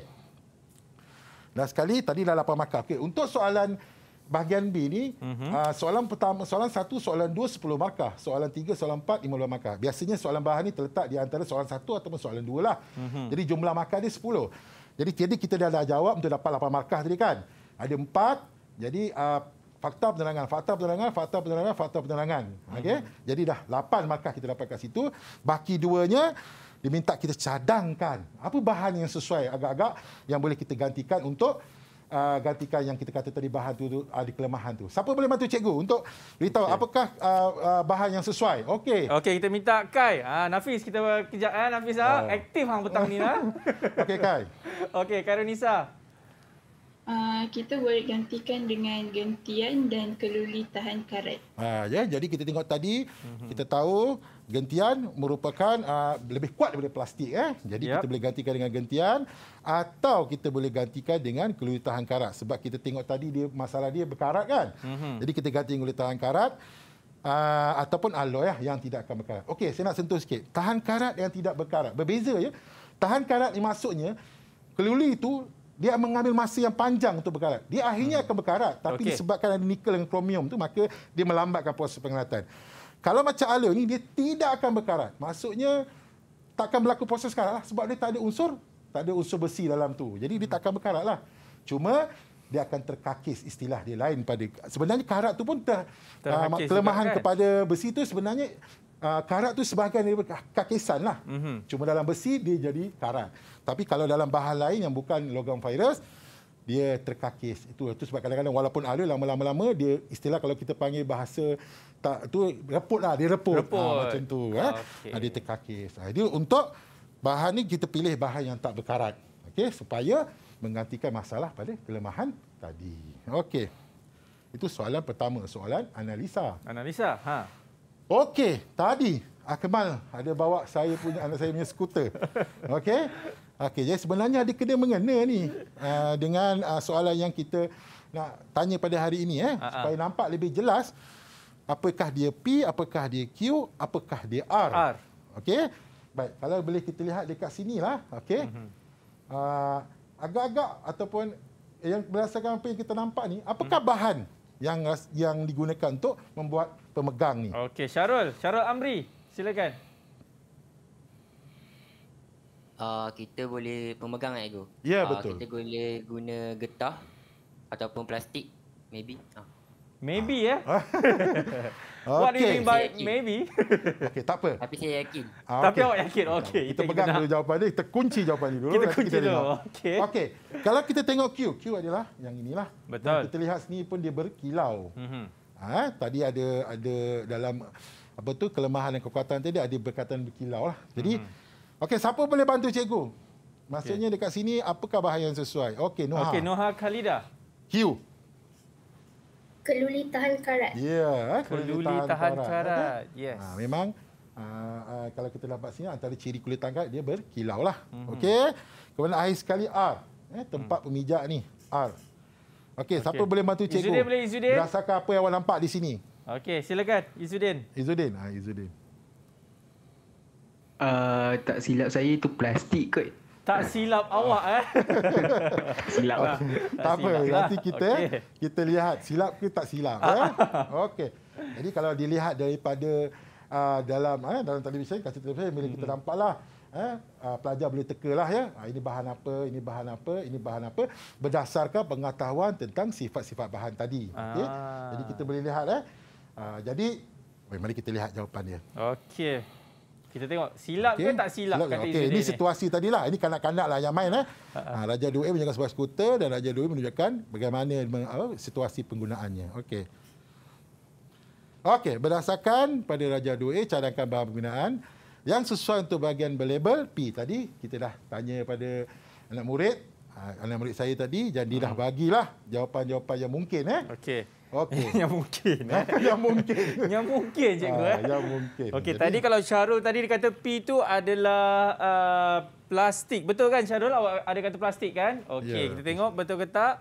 [SPEAKER 2] Dah sekali tadi dah lapan markah. Okey, untuk soalan bahagian B ini mm-hmm. Ah, soalan pertama, soalan satu, soalan dua sepuluh markah, soalan tiga, soalan empat lima 15 markah. Biasanya soalan bahan ini terletak di antara soalan satu atau soalan dua lah. mm Jadi jumlah markah dia 10. Jadi tadi kita dah, dah jawab untuk dapat 8 markah tadi kan. Ada empat, Jadi uh, fakta penerangan, fakta penerangan, fakta penerangan, fakta penerangan. Okey. Hmm. Jadi dah lapan markah kita dapat kat situ. Baki duanya dia minta kita cadangkan apa bahan yang sesuai agak-agak yang boleh kita gantikan untuk uh, gantikan yang kita kata tadi bahan tu uh, di kelemahan tu. Siapa boleh bantu cikgu untuk beritahu okay. apakah uh, uh, bahan yang sesuai? Okey.
[SPEAKER 1] Okey, kita minta Kai. Ah Nafis kita kejap eh Nafis ah uh. aktif hang petang ni lah. [LAUGHS] Okey Kai. Okey, Karunisa.
[SPEAKER 4] Uh, ah, kita boleh gantikan dengan gantian dan keluli tahan
[SPEAKER 3] karet.
[SPEAKER 2] Ha, ya, jadi kita tengok tadi, mm-hmm. kita tahu gentian merupakan uh, lebih kuat daripada plastik eh jadi yep. kita boleh gantikan dengan gentian atau kita boleh gantikan dengan keluit tahan karat sebab kita tengok tadi dia masalah dia berkarat kan mm-hmm. jadi kita ganti keluit tahan karat uh, ataupun alloy ya yang tidak akan berkarat okey saya nak sentuh sikit tahan karat yang tidak berkarat berbeza ya tahan karat ini maksudnya keluli itu dia mengambil masa yang panjang untuk berkarat. Dia akhirnya hmm. akan berkarat tapi okay. disebabkan ada nikel dan kromium itu, maka dia melambatkan proses pengelatan. Kalau macam alu ni dia tidak akan berkarat. Maksudnya akan berlaku proses karat lah sebab dia tak ada unsur, tak ada unsur besi dalam tu. Jadi dia tak akan berkarat lah. Cuma dia akan terkakis istilah dia lain pada sebenarnya karat tu pun ter, uh, kelemahan juga, kan? kepada besi tu sebenarnya uh, karat tu sebahagian dari kakisan lah. Mm-hmm. Cuma dalam besi dia jadi karat. Tapi kalau dalam bahan lain yang bukan logam virus dia terkakis itu itu sebab kadang-kadang walaupun ada lama-lama lama dia istilah kalau kita panggil bahasa tak tu reput lah dia reput, reput. Ha, macam tu eh. ah, ah, okay. ha, dia terkakis ha, dia untuk bahan ni kita pilih bahan yang tak berkarat okay? supaya menggantikan masalah pada kelemahan tadi okey itu soalan pertama soalan analisa analisa ha okey tadi Akmal ada bawa saya punya anak saya punya skuter [LAUGHS] okey okey jadi sebenarnya ada kena mengena ni dengan soalan yang kita nak tanya pada hari ini eh ha, ha. supaya nampak lebih jelas apakah dia P, apakah dia Q, apakah dia R. R. Okey. Baik, kalau boleh kita lihat dekat sinilah, okey. Mm-hmm. Uh, agak-agak ataupun yang berdasarkan apa yang kita nampak ni, apakah mm-hmm. bahan yang yang digunakan untuk membuat pemegang ni?
[SPEAKER 6] Okey, Syarul, Syarul Amri, silakan. Uh, kita boleh pemegang eh, ego. Ya, yeah, uh, betul. Kita boleh guna getah ataupun plastik maybe. Uh.
[SPEAKER 1] Maybe ya. [LAUGHS] Ah. Eh. [LAUGHS]
[SPEAKER 2] okay. What do you mean by
[SPEAKER 1] maybe?
[SPEAKER 6] [LAUGHS] okay, tak apa. Tapi saya yakin. Ah,
[SPEAKER 1] okay. Tapi awak
[SPEAKER 2] yakin. Ah, okey. Kita, kita pegang dulu jawapan dia. Kita kunci jawapan dia dulu. Kita kunci kita dulu. Okey. Okay. Kalau kita tengok Q. Q adalah yang inilah. Betul. Yang kita lihat sini pun dia berkilau. Mm-hmm. Ha, tadi ada ada dalam apa tu kelemahan dan kekuatan tadi ada berkaitan berkilau lah. Jadi, mm-hmm. okey, siapa boleh bantu cikgu? Maksudnya okay. dekat sini apakah bahaya yang sesuai? Okey, Noha. Okey,
[SPEAKER 1] Noha Khalida.
[SPEAKER 2] Q
[SPEAKER 6] keluli tahan karat.
[SPEAKER 2] Ya, yeah, keluli, keluli tahan, tahan karat. karat. Ha, yes. Ha, memang uh, uh, kalau kita dapat sini antara ciri kulit tahan karat dia berkilau lah. Mm-hmm. Okey. Kemudian akhir sekali R. Eh, tempat mm. pemijak ni. R. Okey, okay. siapa boleh bantu cikgu? Izudin boleh Izudin. Rasakan apa yang awak nampak di sini. Okey, silakan Izudin. Izudin. Ha, ah, Izudin.
[SPEAKER 5] Uh, tak silap saya itu plastik kot.
[SPEAKER 2] Tak silap ah. awak eh. [LAUGHS] silap lah. Tak, tak apa, silap nanti lah. kita okay. kita lihat silap ke tak silap. eh? [LAUGHS] Okey. Jadi kalau dilihat daripada uh, dalam eh, dalam televisyen, kasih televisyen, bila kita mm-hmm. nampaklah eh, uh, pelajar boleh teka lah ya. Uh, ini bahan apa, ini bahan apa, ini bahan apa. Berdasarkan pengetahuan tentang sifat-sifat bahan tadi. Okay? Jadi kita boleh lihat. Eh. Uh, jadi, mari kita lihat jawapannya.
[SPEAKER 1] Okey kita tengok silap okay. ke tak silap, silap kata okay. izin ini. Ini
[SPEAKER 2] situasi tadilah. Ini kanak-kanak lah yang main. Eh. Ha, ha. ha Raja 2 menunjukkan sebuah skuter dan Raja 2 menunjukkan bagaimana situasi penggunaannya. Okey. Okey, berdasarkan pada Raja 2A cadangkan bahan penggunaan yang sesuai untuk bahagian berlabel P tadi kita dah tanya kepada anak murid, ha, anak murid saya tadi jadilah dah hmm. bagilah jawapan-jawapan yang mungkin eh. Okey. Okey. [LAUGHS] yang mungkin. Eh? [LAUGHS] yang mungkin. [LAUGHS] yang mungkin ah, cikgu eh. Yang
[SPEAKER 1] mungkin. Okey, Jadi... tadi kalau Syarul tadi dia kata P itu adalah uh, plastik. Betul kan Syarul awak ada kata plastik kan? Okey, yeah. kita tengok betul ke tak.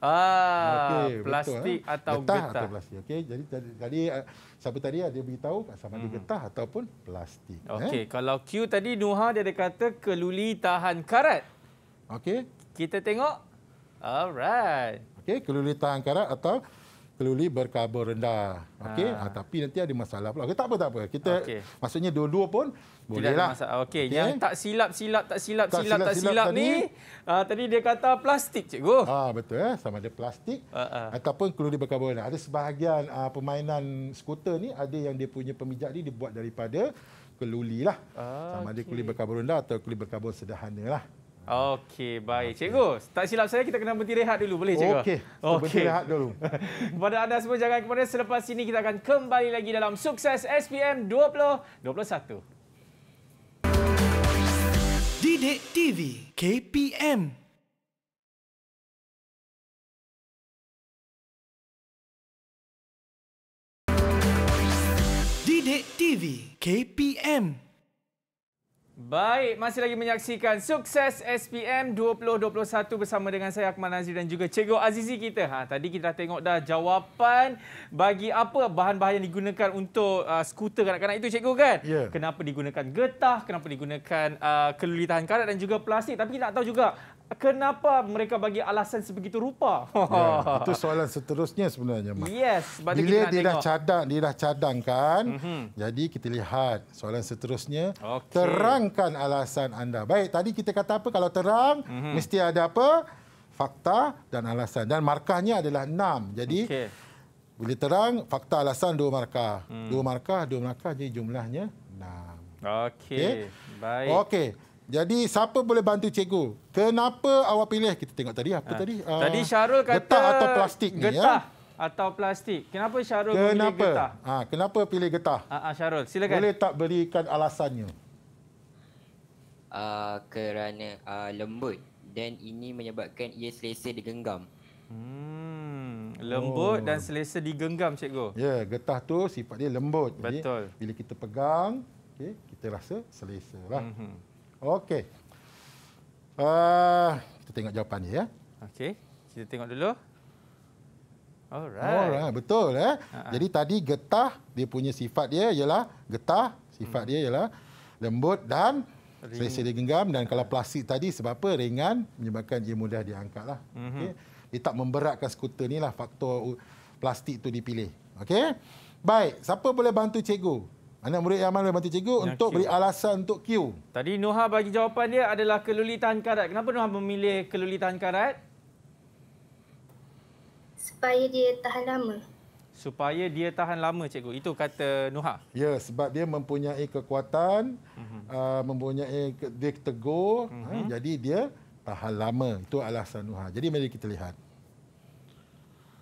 [SPEAKER 2] Ah, okay, eh? plastik betul, atau getah. getah. Atau plastik. Okay, jadi tadi uh, siapa tadi ada beritahu sama ada hmm. getah ataupun plastik.
[SPEAKER 1] Okay, eh? kalau Q tadi Nuha dia ada kata keluli tahan karat. Okay. Kita tengok.
[SPEAKER 2] Alright. Okey, keluli tahan karat atau keluli berkarbon rendah. Okey, ha. ha, tapi nanti ada masalah pula. Okay, tak apa tak apa. Kita okay. maksudnya dua-dua pun boleh lah.
[SPEAKER 1] Okey, okay. yang tak silap-silap tak silap tak silap, silap tak silap, tadi, ni.
[SPEAKER 2] Uh, ah, tadi dia kata plastik cikgu. Ah ha, betul eh. Sama ada plastik uh, uh. ataupun keluli berkarbon rendah. Ada sebahagian uh, permainan skuter ni ada yang dia punya pemijak ni dibuat daripada keluli lah. Ah, sama okay. ada keluli berkarbon rendah atau keluli berkarbon sederhana lah.
[SPEAKER 1] Okey, baik. Cikgu, tak silap saya kita kena berhenti rehat dulu. Boleh, Cikgu? Okey, okay. berhenti rehat dulu. [LAUGHS] Kepada anda semua, jangan kemana. Selepas ini kita akan kembali lagi dalam Sukses SPM 2021.
[SPEAKER 3] Didik TV KPM Didik TV KPM
[SPEAKER 1] Baik, masih lagi menyaksikan sukses SPM 2021 bersama dengan saya Akmal Nazir dan juga Cikgu Azizi kita. Ha, tadi kita dah tengok dah jawapan bagi apa bahan-bahan yang digunakan untuk uh, skuter kanak-kanak itu Cikgu kan? Yeah. Kenapa digunakan getah, kenapa digunakan uh, keluli tahan karat dan juga plastik. Tapi kita nak tahu juga kenapa mereka bagi alasan sebegitu rupa? Ya, [LAUGHS] itu
[SPEAKER 2] soalan seterusnya sebenarnya, Mak.
[SPEAKER 1] Yes, bila dia tengok. dah
[SPEAKER 2] cadang, dia dah cadangkan. Mm-hmm. Jadi kita lihat soalan seterusnya, okay. terangkan alasan anda. Baik, tadi kita kata apa kalau terang mm-hmm. mesti ada apa? Fakta dan alasan dan markahnya adalah enam. Jadi okay. bila terang, fakta, alasan dua markah. Mm. Dua markah, dua markah jadi jumlahnya enam.
[SPEAKER 1] Okey. Okay. Baik. Okey.
[SPEAKER 2] Jadi siapa boleh bantu cikgu? Kenapa awak pilih? Kita tengok tadi apa ha. tadi? Ah, tadi Syarul
[SPEAKER 1] kata getah atau plastik getah ni ya. Getah atau
[SPEAKER 6] plastik. Kenapa
[SPEAKER 2] Syarul pilih getah? Ha, kenapa pilih getah? Ha,
[SPEAKER 6] ha, Syarul,
[SPEAKER 1] silakan. Boleh
[SPEAKER 2] tak berikan alasannya?
[SPEAKER 6] Uh, kerana uh, lembut dan ini menyebabkan ia selesa digenggam.
[SPEAKER 3] Hmm,
[SPEAKER 6] lembut oh. dan selesa
[SPEAKER 2] digenggam cikgu. Ya, yeah, getah tu sifat dia lembut. Betul. Jadi, bila kita pegang, okey, kita rasa selesa lah. Mm -hmm. Okey. Uh, kita tengok jawapan dia ya.
[SPEAKER 1] Okey. Kita tengok dulu.
[SPEAKER 2] Alright. Alright, betul eh. Uh-huh. Jadi tadi getah dia punya sifat dia ialah getah, sifat hmm. dia ialah lembut dan selesa genggam dan kalau plastik tadi sebab apa? ringan menyebabkan dia mudah diangkatlah. Uh-huh. Mhm. Okey. Dia tak memberatkan skuter ni lah faktor plastik tu dipilih. Okey. Baik, siapa boleh bantu cikgu? Anak murid yang mana mati cikgu yang untuk Q. beri alasan untuk Q.
[SPEAKER 1] Tadi Noha bagi jawapan dia adalah keluli tahan karat. Kenapa Noha memilih
[SPEAKER 2] keluli tahan karat?
[SPEAKER 5] Supaya dia tahan lama.
[SPEAKER 1] Supaya dia tahan lama cikgu. Itu kata Noha.
[SPEAKER 2] Ya, sebab dia mempunyai kekuatan, uh mhm. -huh. uh, mempunyai dia tegur. Uh mhm. -huh. Ha, jadi dia tahan lama. Itu alasan Noha. Jadi mari kita lihat.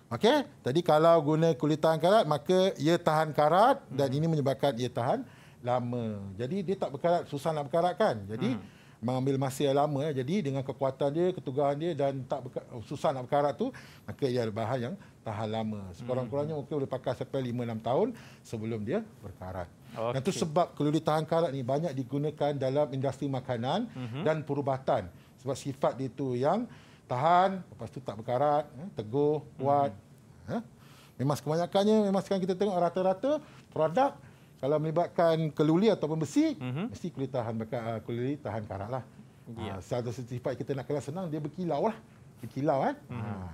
[SPEAKER 2] Okey, tadi kalau guna kulit tahan karat maka ia tahan karat hmm. dan ini menyebabkan ia tahan lama. Jadi dia tak berkarat, susah nak berkarat kan. Jadi hmm. mengambil masa yang lama Jadi dengan kekuatan dia, ketugahan dia dan tak oh, susah nak berkarat tu, maka ia bahan yang tahan lama. Sekurang-kurangnya hmm. mungkin boleh pakai sampai 5 6 tahun sebelum dia berkarat. Okay. Dan tu sebab kulit tahan karat ni banyak digunakan dalam industri makanan hmm. dan perubatan sebab sifat dia tu yang tahan lepas tu tak berkarat eh, teguh kuat hmm. eh, memang kebanyakannya memang sekarang kita tengok rata-rata produk kalau melibatkan keluli ataupun besi hmm. mesti kulit tahan ah, Kulit tahan karat lah yeah. Ya. ha, sertifikat kita nak kelas senang dia berkilau lah berkilau kan hmm. ha.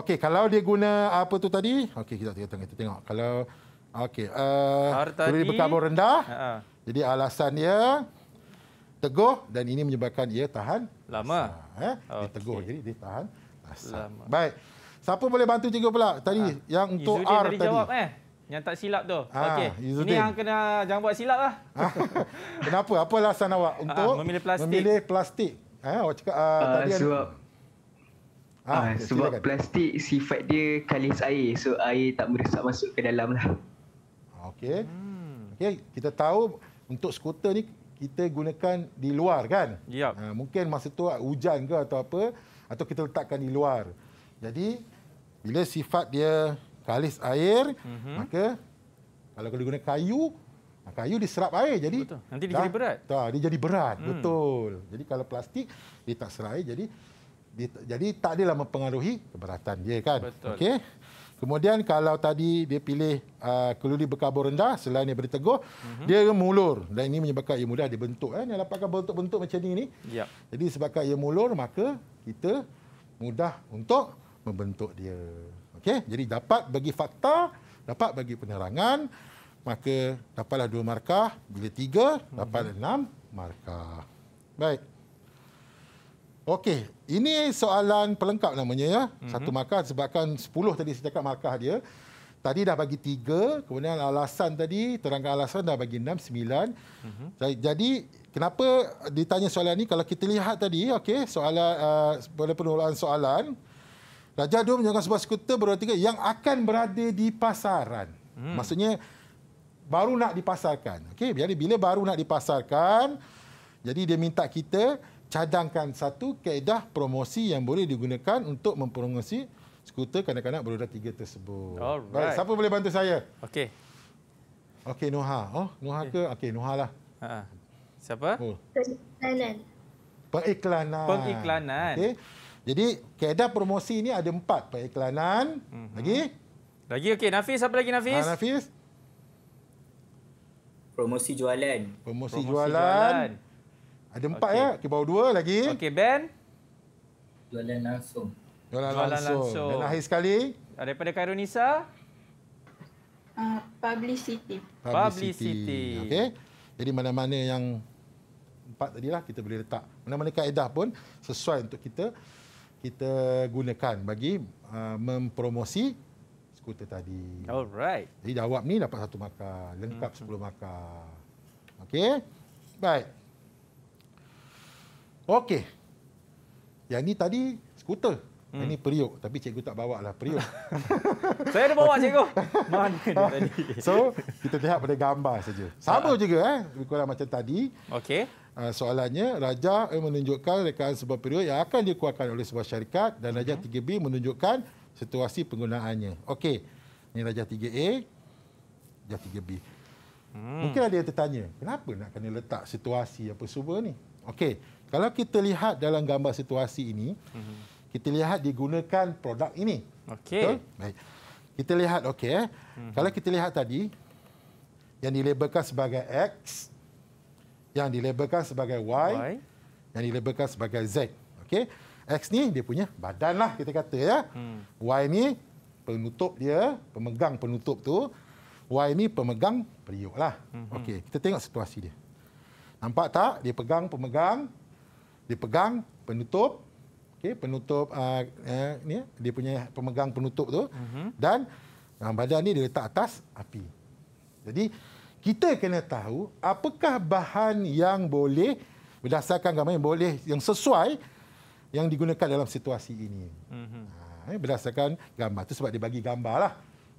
[SPEAKER 2] okey kalau dia guna apa tu tadi okey kita tengok kita tengok kalau okay, uh, ah, keluli berkarbon rendah uh-huh. jadi alasan dia teguh dan ini menyebabkan ia tahan lama. Ha, Okay. Eh? Dia teguh jadi dia tahan basah. Lama. Baik. Siapa boleh bantu cikgu pula tadi ha. yang untuk R tadi? Jawab,
[SPEAKER 1] eh? Yang tak silap tu. Ha, Okey. Ini yang kena jangan buat silap
[SPEAKER 2] lah. Ha. [LAUGHS] Kenapa? Apa alasan awak ah, untuk ha, memilih plastik? Memilih plastik. Eh, awak cakap uh, uh, tadi sebab, ada... ha, uh, sebab silakan.
[SPEAKER 5] plastik sifat dia kalis air. So air tak meresap masuk ke dalam lah.
[SPEAKER 2] Okey. Hmm. Okey, kita tahu untuk skuter ni kita gunakan di luar kan? Yep. Ha, mungkin masa tu hujan ke atau apa atau kita letakkan di luar. Jadi bila sifat dia kalis air, mm-hmm. maka kalau kita guna kayu, ha, kayu diserap air. Jadi betul. nanti dia dah, jadi berat. Tak, dia jadi berat, mm. betul. Jadi kalau plastik dia tak serap air, jadi dia, jadi tak adalah mempengaruhi keberatan dia kan? okay? Kemudian kalau tadi dia pilih uh, keluli berkarbon rendah selain daripada teguh, uh-huh. dia mulur dan ini menyebabkan ia mudah dibentuk. Eh. Ini dapatkan bentuk-bentuk macam ini. Yep. Ya. Jadi sebabkan ia mulur maka kita mudah untuk membentuk dia. Okay, jadi dapat bagi fakta, dapat bagi penerangan, maka dapatlah dua markah, bila tiga, mhm. dapatlah enam markah. Baik. Okey, ini soalan pelengkap namanya ya. Mm-hmm. Satu mhm. markah sebabkan 10 tadi saya cakap markah dia. Tadi dah bagi 3, kemudian alasan tadi, terangkan alasan dah bagi 6, 9. Mm-hmm. Jadi, kenapa ditanya soalan ini? Kalau kita lihat tadi, okey, soalan uh, penulaan soalan. Raja dua menjangkau sebuah skuter berarti yang akan berada di pasaran. Mm. Maksudnya, baru nak dipasarkan. Okey, jadi bila baru nak dipasarkan, jadi dia minta kita cadangkan satu kaedah promosi yang boleh digunakan untuk mempromosi skuter kanak-kanak berroda tiga tersebut. Baik, siapa boleh bantu saya? Okey. Okey, Nuha. Oh, Nuha okay. ke? Okey, Nuha lah. Ha-ha. Siapa? Oh. Pengiklanan. Pengiklanan. Okey. Jadi, kaedah promosi ini ada empat. Pengiklanan. Mm-hmm. Lagi?
[SPEAKER 1] Lagi, okey. Nafis, siapa lagi
[SPEAKER 2] Nafis? Ha, Nafis. Promosi
[SPEAKER 6] jualan. Promosi, promosi
[SPEAKER 1] jualan. jualan.
[SPEAKER 2] Ada empat okay. ya, di bawah dua lagi. Okey, Ben.
[SPEAKER 6] Jualan langsung.
[SPEAKER 2] Jualan, Jualan langsung. langsung. Dan akhir sekali. Daripada Kairunisa.
[SPEAKER 4] Uh, ah, publicity. Publicity.
[SPEAKER 2] Okey. Jadi mana-mana yang empat tadi lah kita boleh letak. Mana-mana kaedah pun sesuai untuk kita kita gunakan bagi uh, mempromosi skuter tadi. Alright. Jadi jawab ni dapat satu markah, lengkap mm-hmm. 10 hmm. markah. Okey? Baik. Okey. Yang ni tadi skuter. Hmm. Yang ni periuk. Tapi cikgu tak bawa lah periuk. [LAUGHS] Saya ada bawa cikgu. Mana [LAUGHS] tadi? so, kita lihat pada gambar saja. Sama uh. juga. Eh. Lebih kurang macam tadi. Okey. Ah, soalannya, Raja eh, menunjukkan rekaan sebuah periuk yang akan dikeluarkan oleh sebuah syarikat dan Raja uh hmm. 3B menunjukkan situasi penggunaannya. Okey. Ini Raja 3A. Raja 3B. Hmm. Mungkin ada yang tertanya, kenapa nak kena letak situasi apa semua ni? Okey. Kalau kita lihat dalam gambar situasi ini, kita lihat digunakan produk ini. Okey. Baik. Kita lihat okey. Eh. Kalau kita lihat tadi yang dilabelkan sebagai X, yang dilabelkan sebagai y, y, yang dilabelkan sebagai Z. Okey. X ni dia punya badan lah kita kata ya. Hmm. Y ni penutup dia, pemegang penutup tu. Y ni pemegang periuklah. Hmm. Okey, kita tengok situasi dia. Nampak tak dia pegang pemegang Dipegang penutup okey penutup uh, eh, ni dia punya pemegang penutup tu mm-hmm. dan dalam badan ni dia letak atas api jadi kita kena tahu apakah bahan yang boleh berdasarkan gambar yang boleh yang sesuai yang digunakan dalam situasi ini mm-hmm. ha, berdasarkan gambar tu sebab dia bagi gambar lah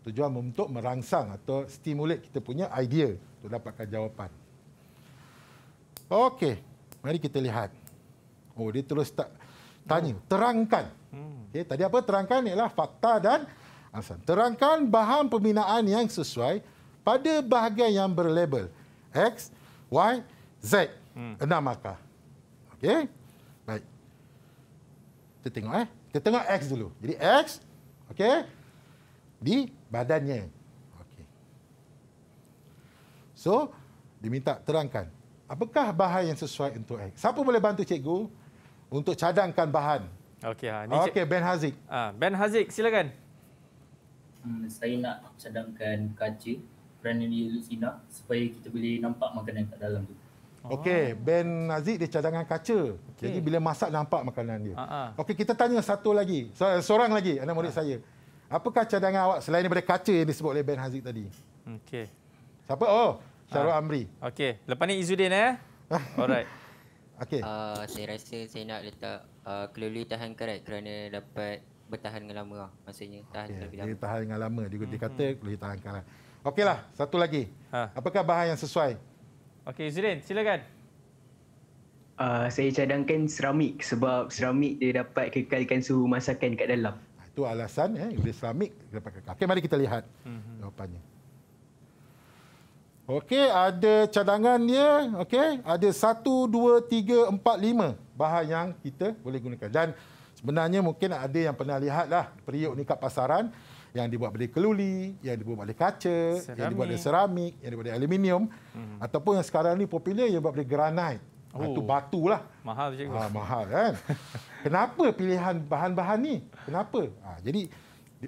[SPEAKER 2] tujuan untuk merangsang atau stimulate kita punya idea untuk dapatkan jawapan Okey, mari kita lihat. Oh dia terus tak tanya, hmm. terangkan. Eh, okay, tadi apa terangkan ialah fakta dan alasan. Terangkan bahan pembinaan yang sesuai pada bahagian yang berlabel X, Y, Z. Hmm. Enam markah. Okey. Baik. Kita tengok eh. Kita tengok X dulu. Jadi X okay, di badannya. Okey. So diminta terangkan apakah bahan yang sesuai untuk X. Siapa boleh bantu cikgu? untuk cadangkan bahan.
[SPEAKER 6] Okey, ha.
[SPEAKER 1] Ini okay,
[SPEAKER 2] Ben Haziq.
[SPEAKER 6] Ha, ben Haziq, silakan. Hmm, saya nak cadangkan kaca kerana dia lucina supaya kita boleh nampak makanan kat dalam tu.
[SPEAKER 2] Okey, ah. Ben Aziz dia cadangkan kaca. Okay. Jadi bila masak nampak makanan dia. Ah, ah. Okey, kita tanya satu lagi. Seorang lagi anak murid Ha-ha. saya. Apakah cadangan awak selain daripada kaca yang disebut oleh Ben Aziz tadi? Okey. Siapa? Oh, Syarul Ha-ha. Amri.
[SPEAKER 6] Okey, lepas ni Izudin eh. [LAUGHS] Alright. Okay. Uh, ah, saya rasa saya nak letak uh, ah, Kluli tahan karat kerana dapat bertahan dengan lama lah. Maksudnya tahan okay. lebih lama.
[SPEAKER 2] Dia tahan dengan lama. Dia, dia kata hmm. Kluli tahan karat. Okeylah, satu lagi. Ha. Apakah bahan yang sesuai? Okey, Zidin, silakan. Uh, saya cadangkan seramik sebab
[SPEAKER 5] seramik dia dapat kekalkan suhu masakan kat dalam.
[SPEAKER 2] Itu alasan eh, bila seramik dia dapat kekalkan. Okey, mari kita lihat hmm. jawapannya. Okey, ada cadangan dia, okey, ada satu, dua, tiga, empat, lima bahan yang kita boleh gunakan. Dan sebenarnya mungkin ada yang pernah lihatlah periuk ni kat pasaran yang dibuat dari keluli, yang dibuat dari kaca, seramik. yang dibuat dari seramik, yang dibuat dari aluminium hmm. ataupun yang sekarang ni popular yang dibuat dari granit. Ah, oh. Itu batu lah.
[SPEAKER 1] Mahal cikgu. Ha, ah,
[SPEAKER 2] mahal kan. [LAUGHS] Kenapa pilihan bahan-bahan ni? Kenapa? Ha, jadi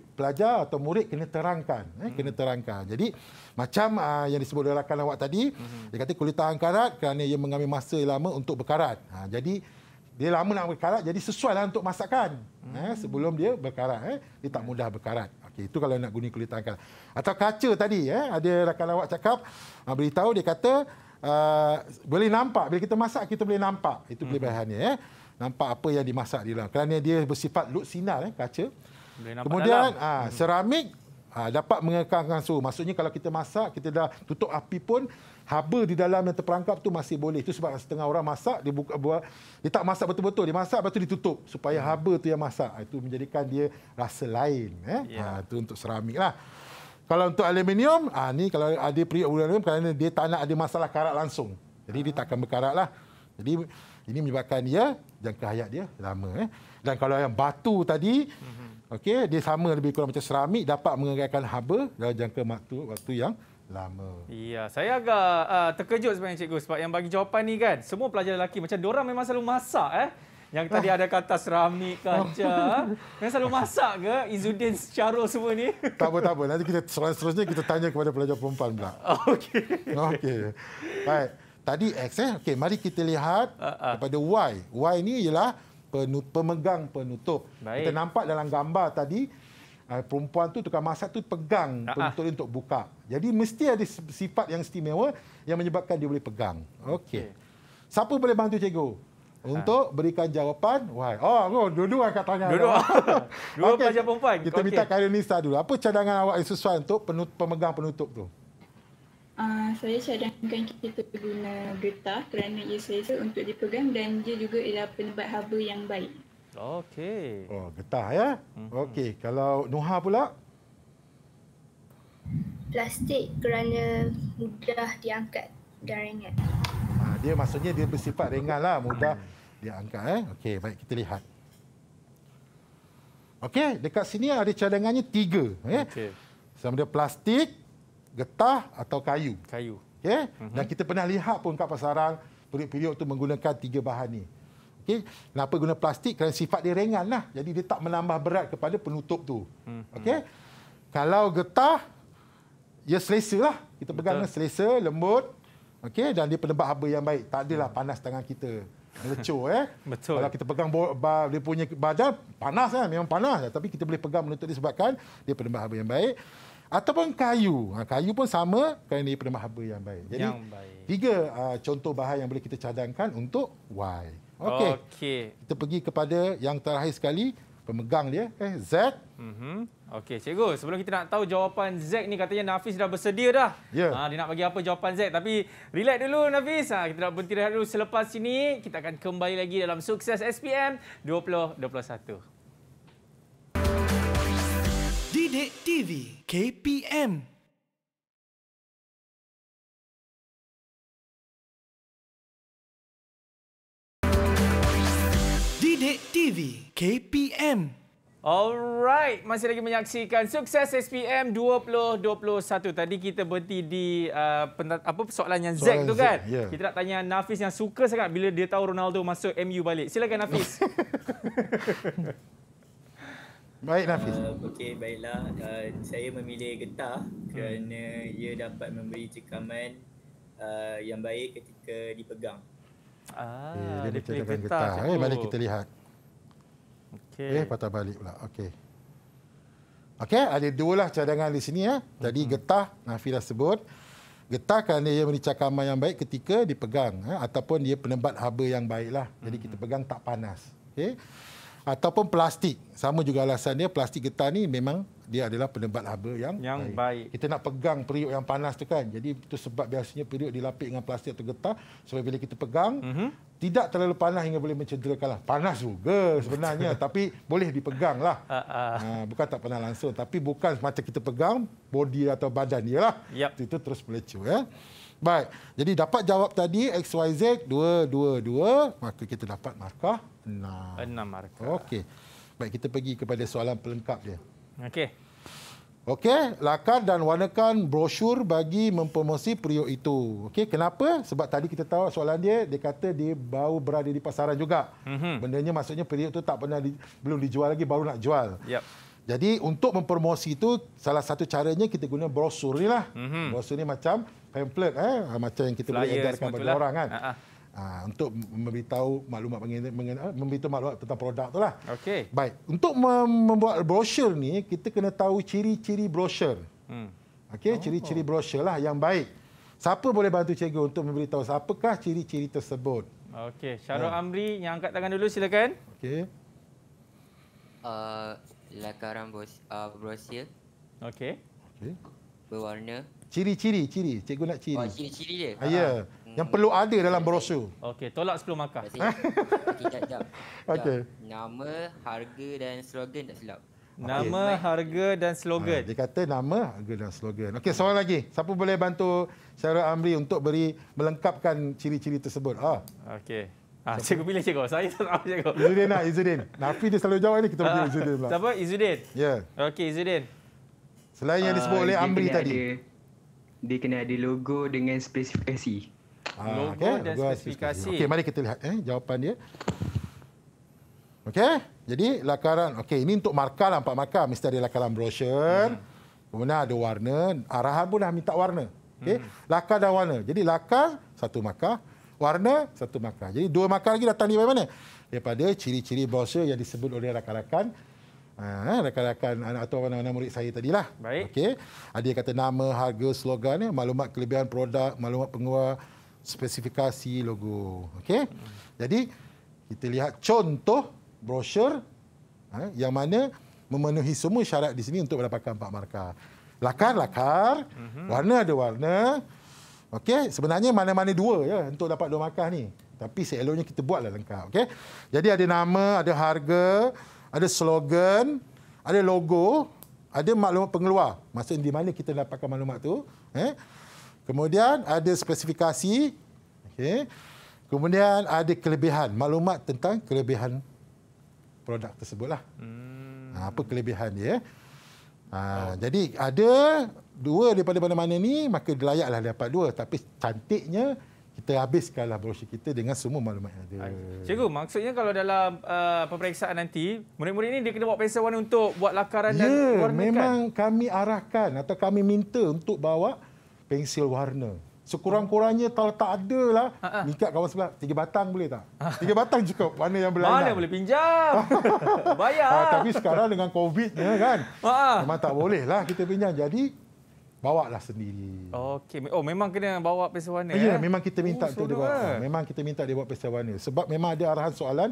[SPEAKER 2] pelajar atau murid kena terangkan eh kena hmm. terangkan. Jadi macam uh, yang disebut oleh rakan awak tadi, hmm dia kata kulit tahan karat kerana ia mengambil masa yang lama untuk berkarat. Ha, jadi dia lama nak berkarat jadi sesuailah untuk masakan. Eh, hmm Eh sebelum dia berkarat eh dia tak ya. mudah berkarat. Okey itu kalau nak guna kulit tahan karat. Atau kaca tadi eh ada rakan awak cakap uh, beritahu dia kata uh, boleh nampak bila kita masak kita boleh nampak. Itu hmm. kelebihannya mm-hmm. eh. Nampak apa yang dimasak dia? dalam. Kerana dia bersifat lut sinar eh kaca.
[SPEAKER 3] Kemudian
[SPEAKER 2] Ha, seramik ha, dapat mengekangkan suhu. Maksudnya kalau kita masak, kita dah tutup api pun, haba di dalam yang terperangkap tu masih boleh. Itu sebab setengah orang masak, dia, buka, buat, dia tak masak betul-betul. Dia masak, lepas tu ditutup. Supaya hmm. haba tu yang masak. Ha, itu menjadikan dia rasa lain. Eh? Ha, itu untuk seramik lah. Kalau untuk aluminium, ha, ni kalau ada periuk aluminium, kerana dia tak nak ada masalah karat langsung. Jadi ha. dia tak akan berkarat lah. Jadi ini menyebabkan dia jangka hayat dia lama. Eh? Dan kalau yang batu tadi, hmm. Okey, dia sama lebih kurang macam seramik dapat menguraikan haba dalam jangka waktu waktu yang lama.
[SPEAKER 1] Iya, saya agak uh, terkejut sebenarnya cikgu sebab yang bagi jawapan ni kan, semua pelajar lelaki macam diorang memang selalu masak eh. Yang tadi ada kata seramik kaca. Eh. Memang selalu masak ke Izudin
[SPEAKER 2] secara semua ni? [LAUGHS] Tak apa, tak apa. Nanti kita soalan seterusnya kita tanya kepada pelajar perempuan pula. Okey. Okey. Baik. Tadi X eh. Okey, mari kita lihat uh, ah, uh. Ah. kepada Y. Y ni ialah penut, pemegang penutup. Baik. Kita nampak dalam gambar tadi eh, perempuan tu tukang masak tu pegang ah, ah. penutup untuk buka. Jadi mesti ada sifat yang istimewa yang menyebabkan dia boleh pegang. Okey. Siapa boleh bantu cikgu? Ah. Untuk berikan jawapan. Why? Oh, oh dua-dua akan tanya. Dua-dua. Dua pelajar perempuan. Kita okay. minta Karunisa dulu. Apa cadangan awak yang sesuai untuk penutup, pemegang penutup tu?
[SPEAKER 4] Uh, saya cadangkan kita guna getah kerana ia selesa untuk dipegang dan dia juga ialah penebat haba yang baik.
[SPEAKER 2] Okey. Oh, getah ya. mm Okey, kalau Nuha pula?
[SPEAKER 4] Plastik kerana mudah diangkat dan
[SPEAKER 3] ringan.
[SPEAKER 2] Uh, dia maksudnya dia bersifat ringan lah, mudah hmm. diangkat. Eh? Okey, baik kita lihat. Okey, dekat sini ada cadangannya tiga. Eh? Okey. Sama ada plastik, getah atau kayu. Kayu. Okay? Ya? Mm -hmm. Dan mhm. kita pernah lihat pun kat pasaran periuk-periuk tu menggunakan tiga bahan ni. Okay? Kenapa guna plastik? Kerana sifat dia ringan lah. Jadi dia tak menambah berat kepada penutup tu. Mm -hmm. okay? Kalau getah, ia ya selesa lah. Kita pegang Betul. selesa, lembut. Okay? Dan dia penebak haba yang baik. Tak adalah panas tangan kita. Melecur eh. [LAUGHS] Betul. Kalau kita pegang dia punya badan, panas kan? Memang panas. Lah. Tapi kita boleh pegang menutup disebabkan dia penebak haba yang baik ataupun kayu. Ha, kayu pun sama kerana daripada mahaba yang baik. Jadi yang baik. tiga uh, contoh bahan yang boleh kita cadangkan untuk
[SPEAKER 1] Y. Okey. Okay.
[SPEAKER 2] Kita pergi kepada yang terakhir sekali pemegang dia eh Z.
[SPEAKER 1] Mhm. Okey, cikgu, sebelum kita nak tahu jawapan Z ni katanya Nafis dah bersedia dah. Yeah. Ha, dia nak bagi apa jawapan Z tapi relax dulu Nafis. Ha, kita nak berhenti dulu selepas sini kita akan kembali lagi dalam sukses SPM 2021.
[SPEAKER 2] Sidik TV
[SPEAKER 3] KPM Sidik TV KPM
[SPEAKER 1] Alright, masih lagi menyaksikan sukses SPM 2021. Tadi kita berhenti di uh, apa soalan yang Zack tu kan? yeah. Kita nak tanya Nafis yang suka sangat bila dia tahu Ronaldo masuk MU balik. Silakan Nafis. [LAUGHS]
[SPEAKER 2] Baik Nafis. Uh,
[SPEAKER 1] Okey, baiklah. Uh, saya
[SPEAKER 5] memilih getah kerana hmm. ia dapat memberi cekaman uh, yang
[SPEAKER 1] baik ketika dipegang. Ah, okay, dia dipilih getah. getah. Eh, mari kita lihat.
[SPEAKER 2] Okey. Eh, patah balik pula. Okey. Okey, ada dua lah cadangan di sini. ya. Eh. Tadi hmm. getah, Nafis dah sebut. Getah kerana ia memberi cakaman yang baik ketika dipegang. Eh, ataupun dia penembat haba yang baiklah. Jadi hmm. kita pegang tak panas. Okey ataupun plastik. Sama juga alasan dia plastik getah ni memang dia adalah penebat haba yang, yang baik. baik. Kita nak pegang periuk yang panas tu kan. Jadi itu sebab biasanya periuk dilapik dengan plastik atau getah sebab bila kita pegang uh-huh. tidak terlalu panas hingga boleh mencederakan. Lah. Panas juga sebenarnya tapi boleh dipegang lah. Uh-uh. Ha, bukan tak pernah langsung tapi bukan macam kita pegang body atau badan dia lah. Yep. Itu, itu terus melecur ya. Baik. Jadi dapat jawab tadi XYZ 222 maka kita dapat markah enam. Enam markah. Okey. Baik, kita pergi kepada soalan pelengkap dia. Okey. Okey, lakar dan warnakan brosur bagi mempromosi periuk itu. Okey, kenapa? Sebab tadi kita tahu soalan dia, dia kata dia baru berada di pasaran juga. Mm-hmm. Benarnya maksudnya periuk itu tak pernah di, belum dijual lagi, baru nak jual. Yep. Jadi untuk mempromosi itu, salah satu caranya kita guna brosur ni lah. Mm-hmm. Brosur ni macam pamphlet, eh? macam yang kita Flyer, boleh edarkan kepada lah. orang kan. Uh-huh. Ha, untuk memberitahu maklumat mengenai, mengenai ah, memberitahu maklumat tentang produk tu lah. Okey. Baik. Untuk membuat brosur ni kita kena tahu ciri-ciri brosur. Hmm. Okey, oh. ciri-ciri brosur lah yang baik. Siapa boleh bantu cikgu untuk memberitahu apakah ciri-ciri tersebut?
[SPEAKER 6] Okey, Syarul ha. Amri yang angkat tangan dulu silakan. Okey. Uh, lakaran bos, uh, brosur. Okey. Okey. Berwarna.
[SPEAKER 2] Ciri-ciri, ciri. Cikgu nak ciri. Oh, ciri-ciri dia. Ah, ya. Yeah yang perlu ada dalam brosur.
[SPEAKER 6] Okey, tolak 10 markah.
[SPEAKER 1] Okey, [LAUGHS] jap,
[SPEAKER 2] Okey.
[SPEAKER 6] Nama, harga dan slogan tak silap.
[SPEAKER 2] Nama, okay. harga dan slogan. Ha, dia kata nama, harga dan slogan. Okey, soalan hmm. lagi. Siapa boleh bantu Syara Amri untuk beri melengkapkan ciri-ciri tersebut? Ah.
[SPEAKER 1] Okey. Ah, [LAUGHS] cikgu pilih cikgu. Saya tak tahu cikgu. Izudin lah,
[SPEAKER 2] Izudin. Nafi dia selalu jawab ni, kita pergi ah, Izudin pula. Siapa? Izudin? Ya.
[SPEAKER 1] Yeah. Okey, Izudin. Selain
[SPEAKER 5] yang disebut uh, oleh Amri tadi. Ada, dia kena ada logo dengan spesifikasi. Ha, ah, logo okay? dan
[SPEAKER 2] logo spesifikasi. Okey, mari kita lihat eh jawapan dia. Okey. Jadi lakaran okey ini untuk markah lah empat markah mesti ada lakaran brosur. Hmm. Kemudian ada warna, arahan pun dah minta warna. Okey. Hmm. Lakar dan warna. Jadi lakar satu markah, warna satu markah. Jadi dua markah lagi datang di mana? Daripada ciri-ciri brosur yang disebut oleh rakan-rakan ah, eh, rakan-rakan anak atau mana-mana murid saya tadi lah. Baik. Okay, Ada kata nama, harga, slogan, maklumat kelebihan produk, maklumat penguat spesifikasi logo. Okey. Jadi kita lihat contoh brosur ha, yang mana memenuhi semua syarat di sini untuk mendapatkan empat markah. Lakar-lakar,
[SPEAKER 3] mhm. warna
[SPEAKER 2] ada warna. Okey, sebenarnya mana-mana dua ya untuk dapat dua markah ni. Tapi seelonya kita buatlah lengkap, okey. Jadi ada nama, ada harga, ada slogan, ada logo, ada maklumat pengeluar. Maksudnya di mana kita dapatkan maklumat tu, eh? Kemudian ada spesifikasi. Okay. Kemudian ada kelebihan. Maklumat tentang kelebihan produk tersebutlah. Hmm. Ha, apa kelebihan dia? Ha, oh. Jadi ada dua daripada mana-mana ni, maka layaklah dapat dua. Tapi cantiknya kita habiskanlah brosur kita dengan semua maklumat yang ada.
[SPEAKER 1] Cikgu, maksudnya kalau dalam uh, peperiksaan nanti, murid-murid ini dia kena bawa pensel warna untuk buat lakaran ya, dan warnakan? Ya, memang
[SPEAKER 2] kami arahkan atau kami minta untuk bawa pensil warna. Sekurang-kurangnya kalau tak ada lah, ha, ha. mikat kawan sebelah, tiga batang boleh tak? Ha. Tiga batang cukup, mana yang berlainan? Mana boleh
[SPEAKER 1] pinjam?
[SPEAKER 2] [LAUGHS] Bayar. Ha, tapi sekarang dengan covid ni kan, memang tak boleh lah kita pinjam. Jadi, bawa lah sendiri.
[SPEAKER 1] Okay. Oh, memang kena bawa pesta warna. Ya, eh? memang kita minta oh, dia buat. Eh.
[SPEAKER 2] Memang kita minta dia buat pesta warna. Sebab memang ada arahan soalan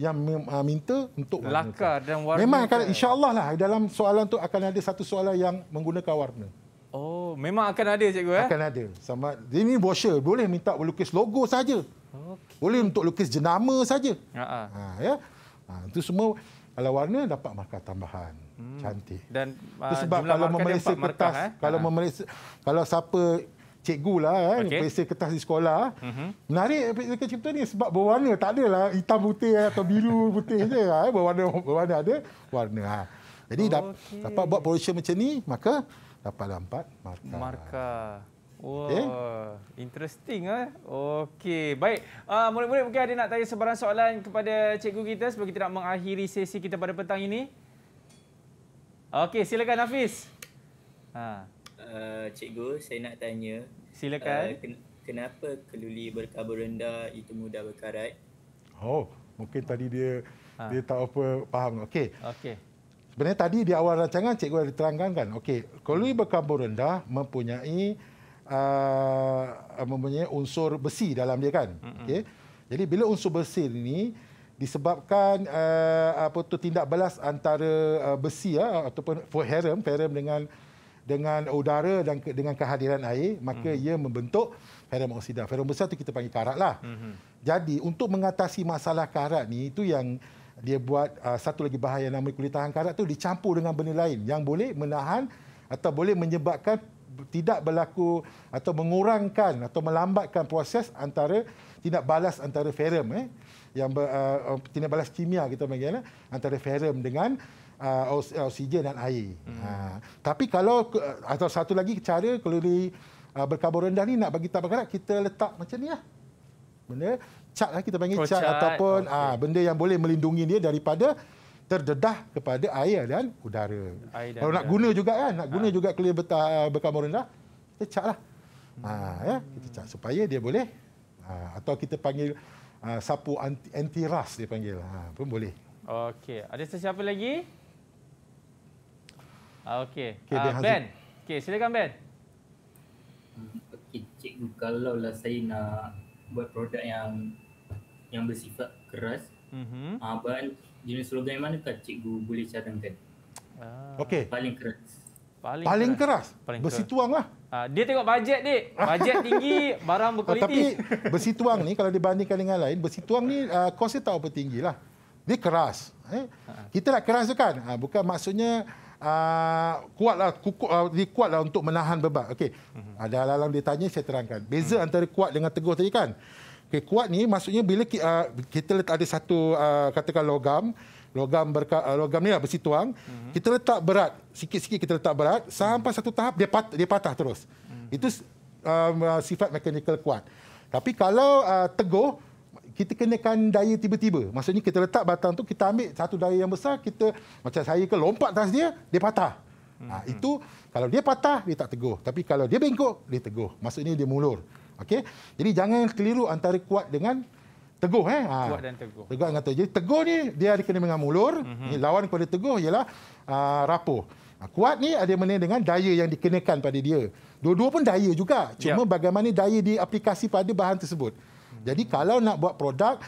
[SPEAKER 2] yang minta untuk warna. Lakar
[SPEAKER 1] kan. dan warna. Memang akan,
[SPEAKER 2] insyaAllah lah, dalam soalan tu akan ada satu soalan yang menggunakan warna.
[SPEAKER 1] Oh, memang akan ada cikgu ya? Akan
[SPEAKER 2] ada. Sama ini brosur boleh minta lukis logo saja.
[SPEAKER 3] Okay.
[SPEAKER 2] Boleh untuk lukis jenama saja. Ha, ha. ha ya. Ha itu semua kalau warna dapat markah tambahan. Hmm. Cantik. Dan
[SPEAKER 3] itu ah, sebab kalau memeriksa
[SPEAKER 2] kertas, markah, eh? kalau ha, memeriksa kalau siapa cikgu lah eh, okay. periksa kertas di sekolah. Uh-huh. Menarik periksa cipta ni sebab berwarna. Tak lah, hitam putih eh, atau biru [LAUGHS] putih je. Lah, eh, berwarna, berwarna ada warna. Ha. Jadi okay. dapat buat polisi macam ni, maka dapat empat markah.
[SPEAKER 1] Marka, Wah, wow, eh? okay. interesting ah. Okey, baik. Ah, uh, murid-murid mungkin ada nak tanya sebarang soalan kepada cikgu kita sebelum kita nak mengakhiri sesi kita pada petang ini. Okey, silakan Hafiz.
[SPEAKER 2] Ha.
[SPEAKER 6] Uh, cikgu, saya nak tanya.
[SPEAKER 1] Silakan.
[SPEAKER 6] Uh, ken- kenapa keluli berkabur rendah itu mudah berkarat?
[SPEAKER 2] Oh, mungkin tadi dia ha. dia tak apa faham. Okey. Okey sebenarnya tadi di awal rancangan cikgu ada terangkan kan okey koloi berkarbon rendah mempunyai uh, mempunyai unsur besi dalam dia kan okey jadi bila unsur besi ini disebabkan uh, apa tu tindak balas antara uh, besi ya uh, ataupun ferum ferum dengan dengan udara dan ke, dengan kehadiran air maka mm-hmm. ia membentuk ferum oksida ferum besar tu kita panggil karat lah mm-hmm. jadi untuk mengatasi masalah karat ni itu yang dia buat uh, satu lagi bahaya yang namanya kulit tahan karat tu dicampur dengan benda lain yang boleh menahan atau boleh menyebabkan tidak berlaku atau mengurangkan atau melambatkan proses antara tindak balas antara ferum eh yang ber, uh, uh, tindak balas kimia kita panggil eh, antara ferum dengan uh, uh, oksigen dan air. Hmm. Ha. tapi kalau uh, atau satu lagi cara kalau di uh, berkarbon rendah ni nak bagi tak berkarat kita letak macam ni lah. Benda cat lah kita panggil oh, cat ataupun okay. ha, ah, benda yang boleh melindungi dia daripada terdedah kepada air dan udara. Air dan Kalau dan nak guna juga kan, nak guna ha. juga clear beta ah, berkamor kita cat lah. Ha, ya, kita cat supaya dia boleh ha, atau kita panggil ha, sapu anti, anti ras dia panggil. Ha, pun boleh.
[SPEAKER 1] Okey, ada sesiapa lagi? Okey. Okay, uh, ben. Okey, silakan Ben.
[SPEAKER 6] Hmm, okey, cikgu kalau lah saya nak buat produk yang yang bersifat keras. Mm-hmm. Uh, ah, but jenis slogan yang mana tak cikgu boleh cadangkan? Ah. Okay. Paling keras. Paling,
[SPEAKER 1] paling
[SPEAKER 2] keras. keras. Paling Besi keras. tuang lah.
[SPEAKER 1] Uh, dia tengok bajet, dek. Bajet tinggi, [LAUGHS] barang oh, berkualiti. Tapi
[SPEAKER 2] [LAUGHS] besi tuang ni kalau dibandingkan dengan lain, besi tuang ni uh, kos dia tak apa tinggi lah. Dia keras. Eh? Kita nak keras tu kan? Uh, bukan maksudnya uh, kuatlah, kuku, uh, dia kuatlah untuk menahan beban. Okey. Mhm. Ada uh, alang-alang dia tanya, saya terangkan. Beza hmm. antara kuat dengan teguh tadi kan? Okay, kuat ni maksudnya bila kita, uh, kita letak ada satu uh, katakan logam, logam berka, uh, logam ni lah besi tuang, mm-hmm. kita letak berat, sikit-sikit kita letak berat sampai mm-hmm. satu tahap dia patah, dia patah terus. Mm-hmm. Itu um, uh, sifat mekanikal kuat. Tapi kalau uh, teguh kita kenakan daya tiba-tiba. Maksudnya kita letak batang tu kita ambil satu daya yang besar kita macam saya ke lompat atas dia dia patah. Mm-hmm. Ha, itu kalau dia patah dia tak teguh tapi kalau dia bengkok dia teguh. Maksudnya dia mulur. Okey. Jadi jangan keliru antara kuat dengan teguh eh. Ha. Kuat dan teguh. Teguh dengan teguh. Jadi teguh ni dia ada kena dengan mulur. Mm-hmm. lawan kepada teguh ialah uh, rapuh. Ah, kuat ni ada mengenai dengan daya yang dikenakan pada dia. Dua-dua pun daya juga. Cuma yep. Ya. bagaimana daya diaplikasi pada bahan tersebut. Jadi kalau nak buat produk,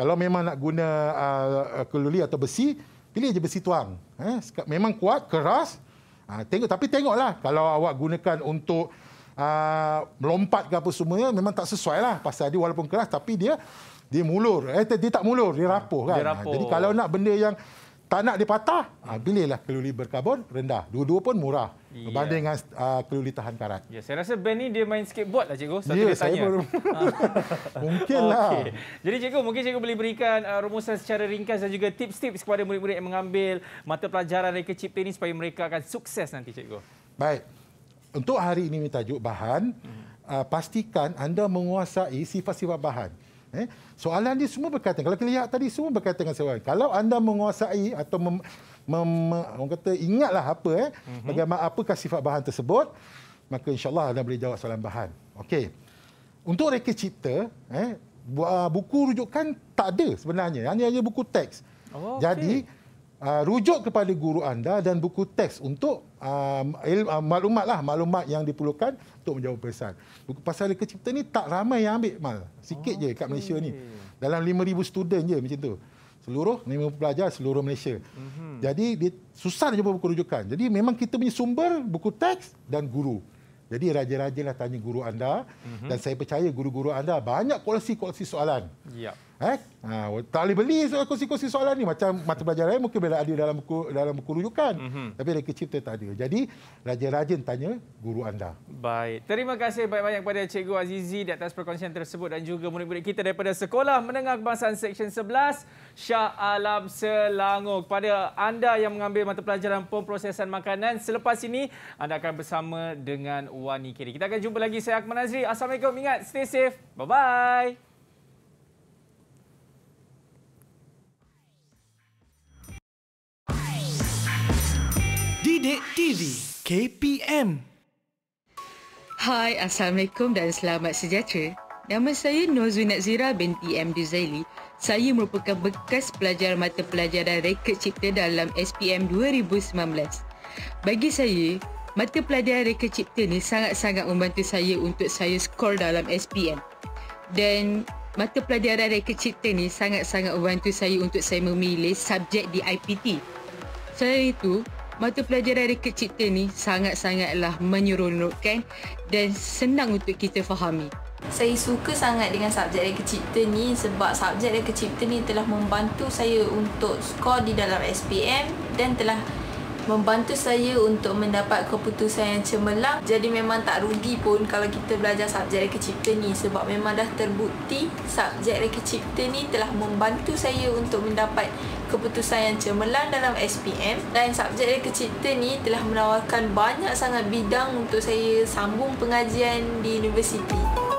[SPEAKER 2] kalau memang nak guna uh, keluli atau besi, pilih aja besi tuang. Eh, memang kuat, keras. Uh, tengok, tapi tengoklah kalau awak gunakan untuk Ah, melompat ke apa semuanya memang tak sesuai lah pasal dia walaupun keras tapi dia dia mulur eh dia tak mulur dia rapuh kan dia rapuh. Ah, jadi kalau nak benda yang tak nak dia patah ah pilihlah keluli berkarbon rendah dua-dua pun murah yeah. berbanding dengan uh, keluli tahan karat ya
[SPEAKER 1] yeah, saya rasa Benny dia main skateboard lah cikgu satu yeah, dia tanya baru... [LAUGHS]
[SPEAKER 3] [LAUGHS]
[SPEAKER 2] mungkin lah okay.
[SPEAKER 1] jadi cikgu mungkin cikgu boleh berikan uh, rumusan secara ringkas dan juga tips-tips kepada murid-murid yang mengambil mata pelajaran dari kecipta ini supaya mereka akan sukses nanti cikgu
[SPEAKER 2] baik untuk hari ini tajuk bahan hmm. uh, pastikan anda menguasai sifat-sifat bahan eh soalan dia semua berkaitan kalau kita lihat tadi semua berkaitan dengan sifat kalau anda menguasai atau mem, mem, mem, orang kata ingatlah apa eh hmm. bagaimana apakah sifat bahan tersebut maka insyaallah anda boleh jawab soalan bahan okey untuk reka cipta eh buku rujukan tak ada sebenarnya hanya hanya buku teks oh, okay. jadi uh, rujuk kepada guru anda dan buku teks untuk uh, il, uh, maklumat lah, maklumat yang diperlukan untuk menjawab persoalan. Buku pasal lika cipta ni tak ramai yang ambil mal. Sikit okay. je kat Malaysia ni. Dalam 5,000 student je macam tu. Seluruh, 5,000 pelajar seluruh Malaysia. Mm-hmm. Jadi dia susah nak jumpa buku rujukan. Jadi memang kita punya sumber buku teks dan guru. Jadi raja-rajalah tanya guru anda. Mm-hmm. Dan saya percaya guru-guru anda banyak koleksi-koleksi soalan. Yep. Ya. Eh? Ha, tak boleh beli soal kongsi soalan ni. Macam mata pelajaran mungkin dah ada dalam buku, dalam buku rujukan. Mm-hmm. Tapi reka cipta tak ada. Jadi, rajin-rajin tanya guru anda.
[SPEAKER 1] Baik. Terima kasih banyak-banyak kepada Cikgu Azizi di atas perkongsian tersebut dan juga murid-murid kita daripada Sekolah Menengah Kebangsaan Seksyen 11, Shah Alam Selangor. Kepada anda yang mengambil mata pelajaran pemprosesan makanan, selepas ini anda akan bersama dengan Wani Kiri. Kita akan jumpa lagi. Saya Akmal Nazri. Assalamualaikum. Ingat, stay safe. Bye-bye.
[SPEAKER 6] Bidik TV KPM Hai, Assalamualaikum dan selamat sejahtera. Nama saya Nozwinat Zira binti M. Duzaili. Saya merupakan bekas pelajar mata pelajaran rekod cipta dalam SPM 2019. Bagi saya, mata pelajaran rekod cipta ni sangat-sangat membantu saya untuk saya skor dalam SPM. Dan mata pelajaran rekod cipta ni sangat-sangat membantu saya untuk saya memilih subjek di IPT. Selain itu, mata pelajaran reket cipta ni sangat-sangatlah menyeronokkan dan senang untuk kita fahami. Saya suka sangat
[SPEAKER 4] dengan subjek reka cipta ni sebab subjek reka cipta ni telah membantu saya untuk skor di dalam SPM dan telah membantu saya untuk mendapat keputusan yang cemerlang. Jadi memang tak rugi pun kalau kita belajar subjek reka cipta ni sebab memang dah terbukti subjek reka cipta ni telah membantu saya untuk mendapat keputusan yang cemerlang dalam SPM dan subjek reka cipta ni telah menawarkan banyak sangat bidang untuk saya sambung pengajian di universiti.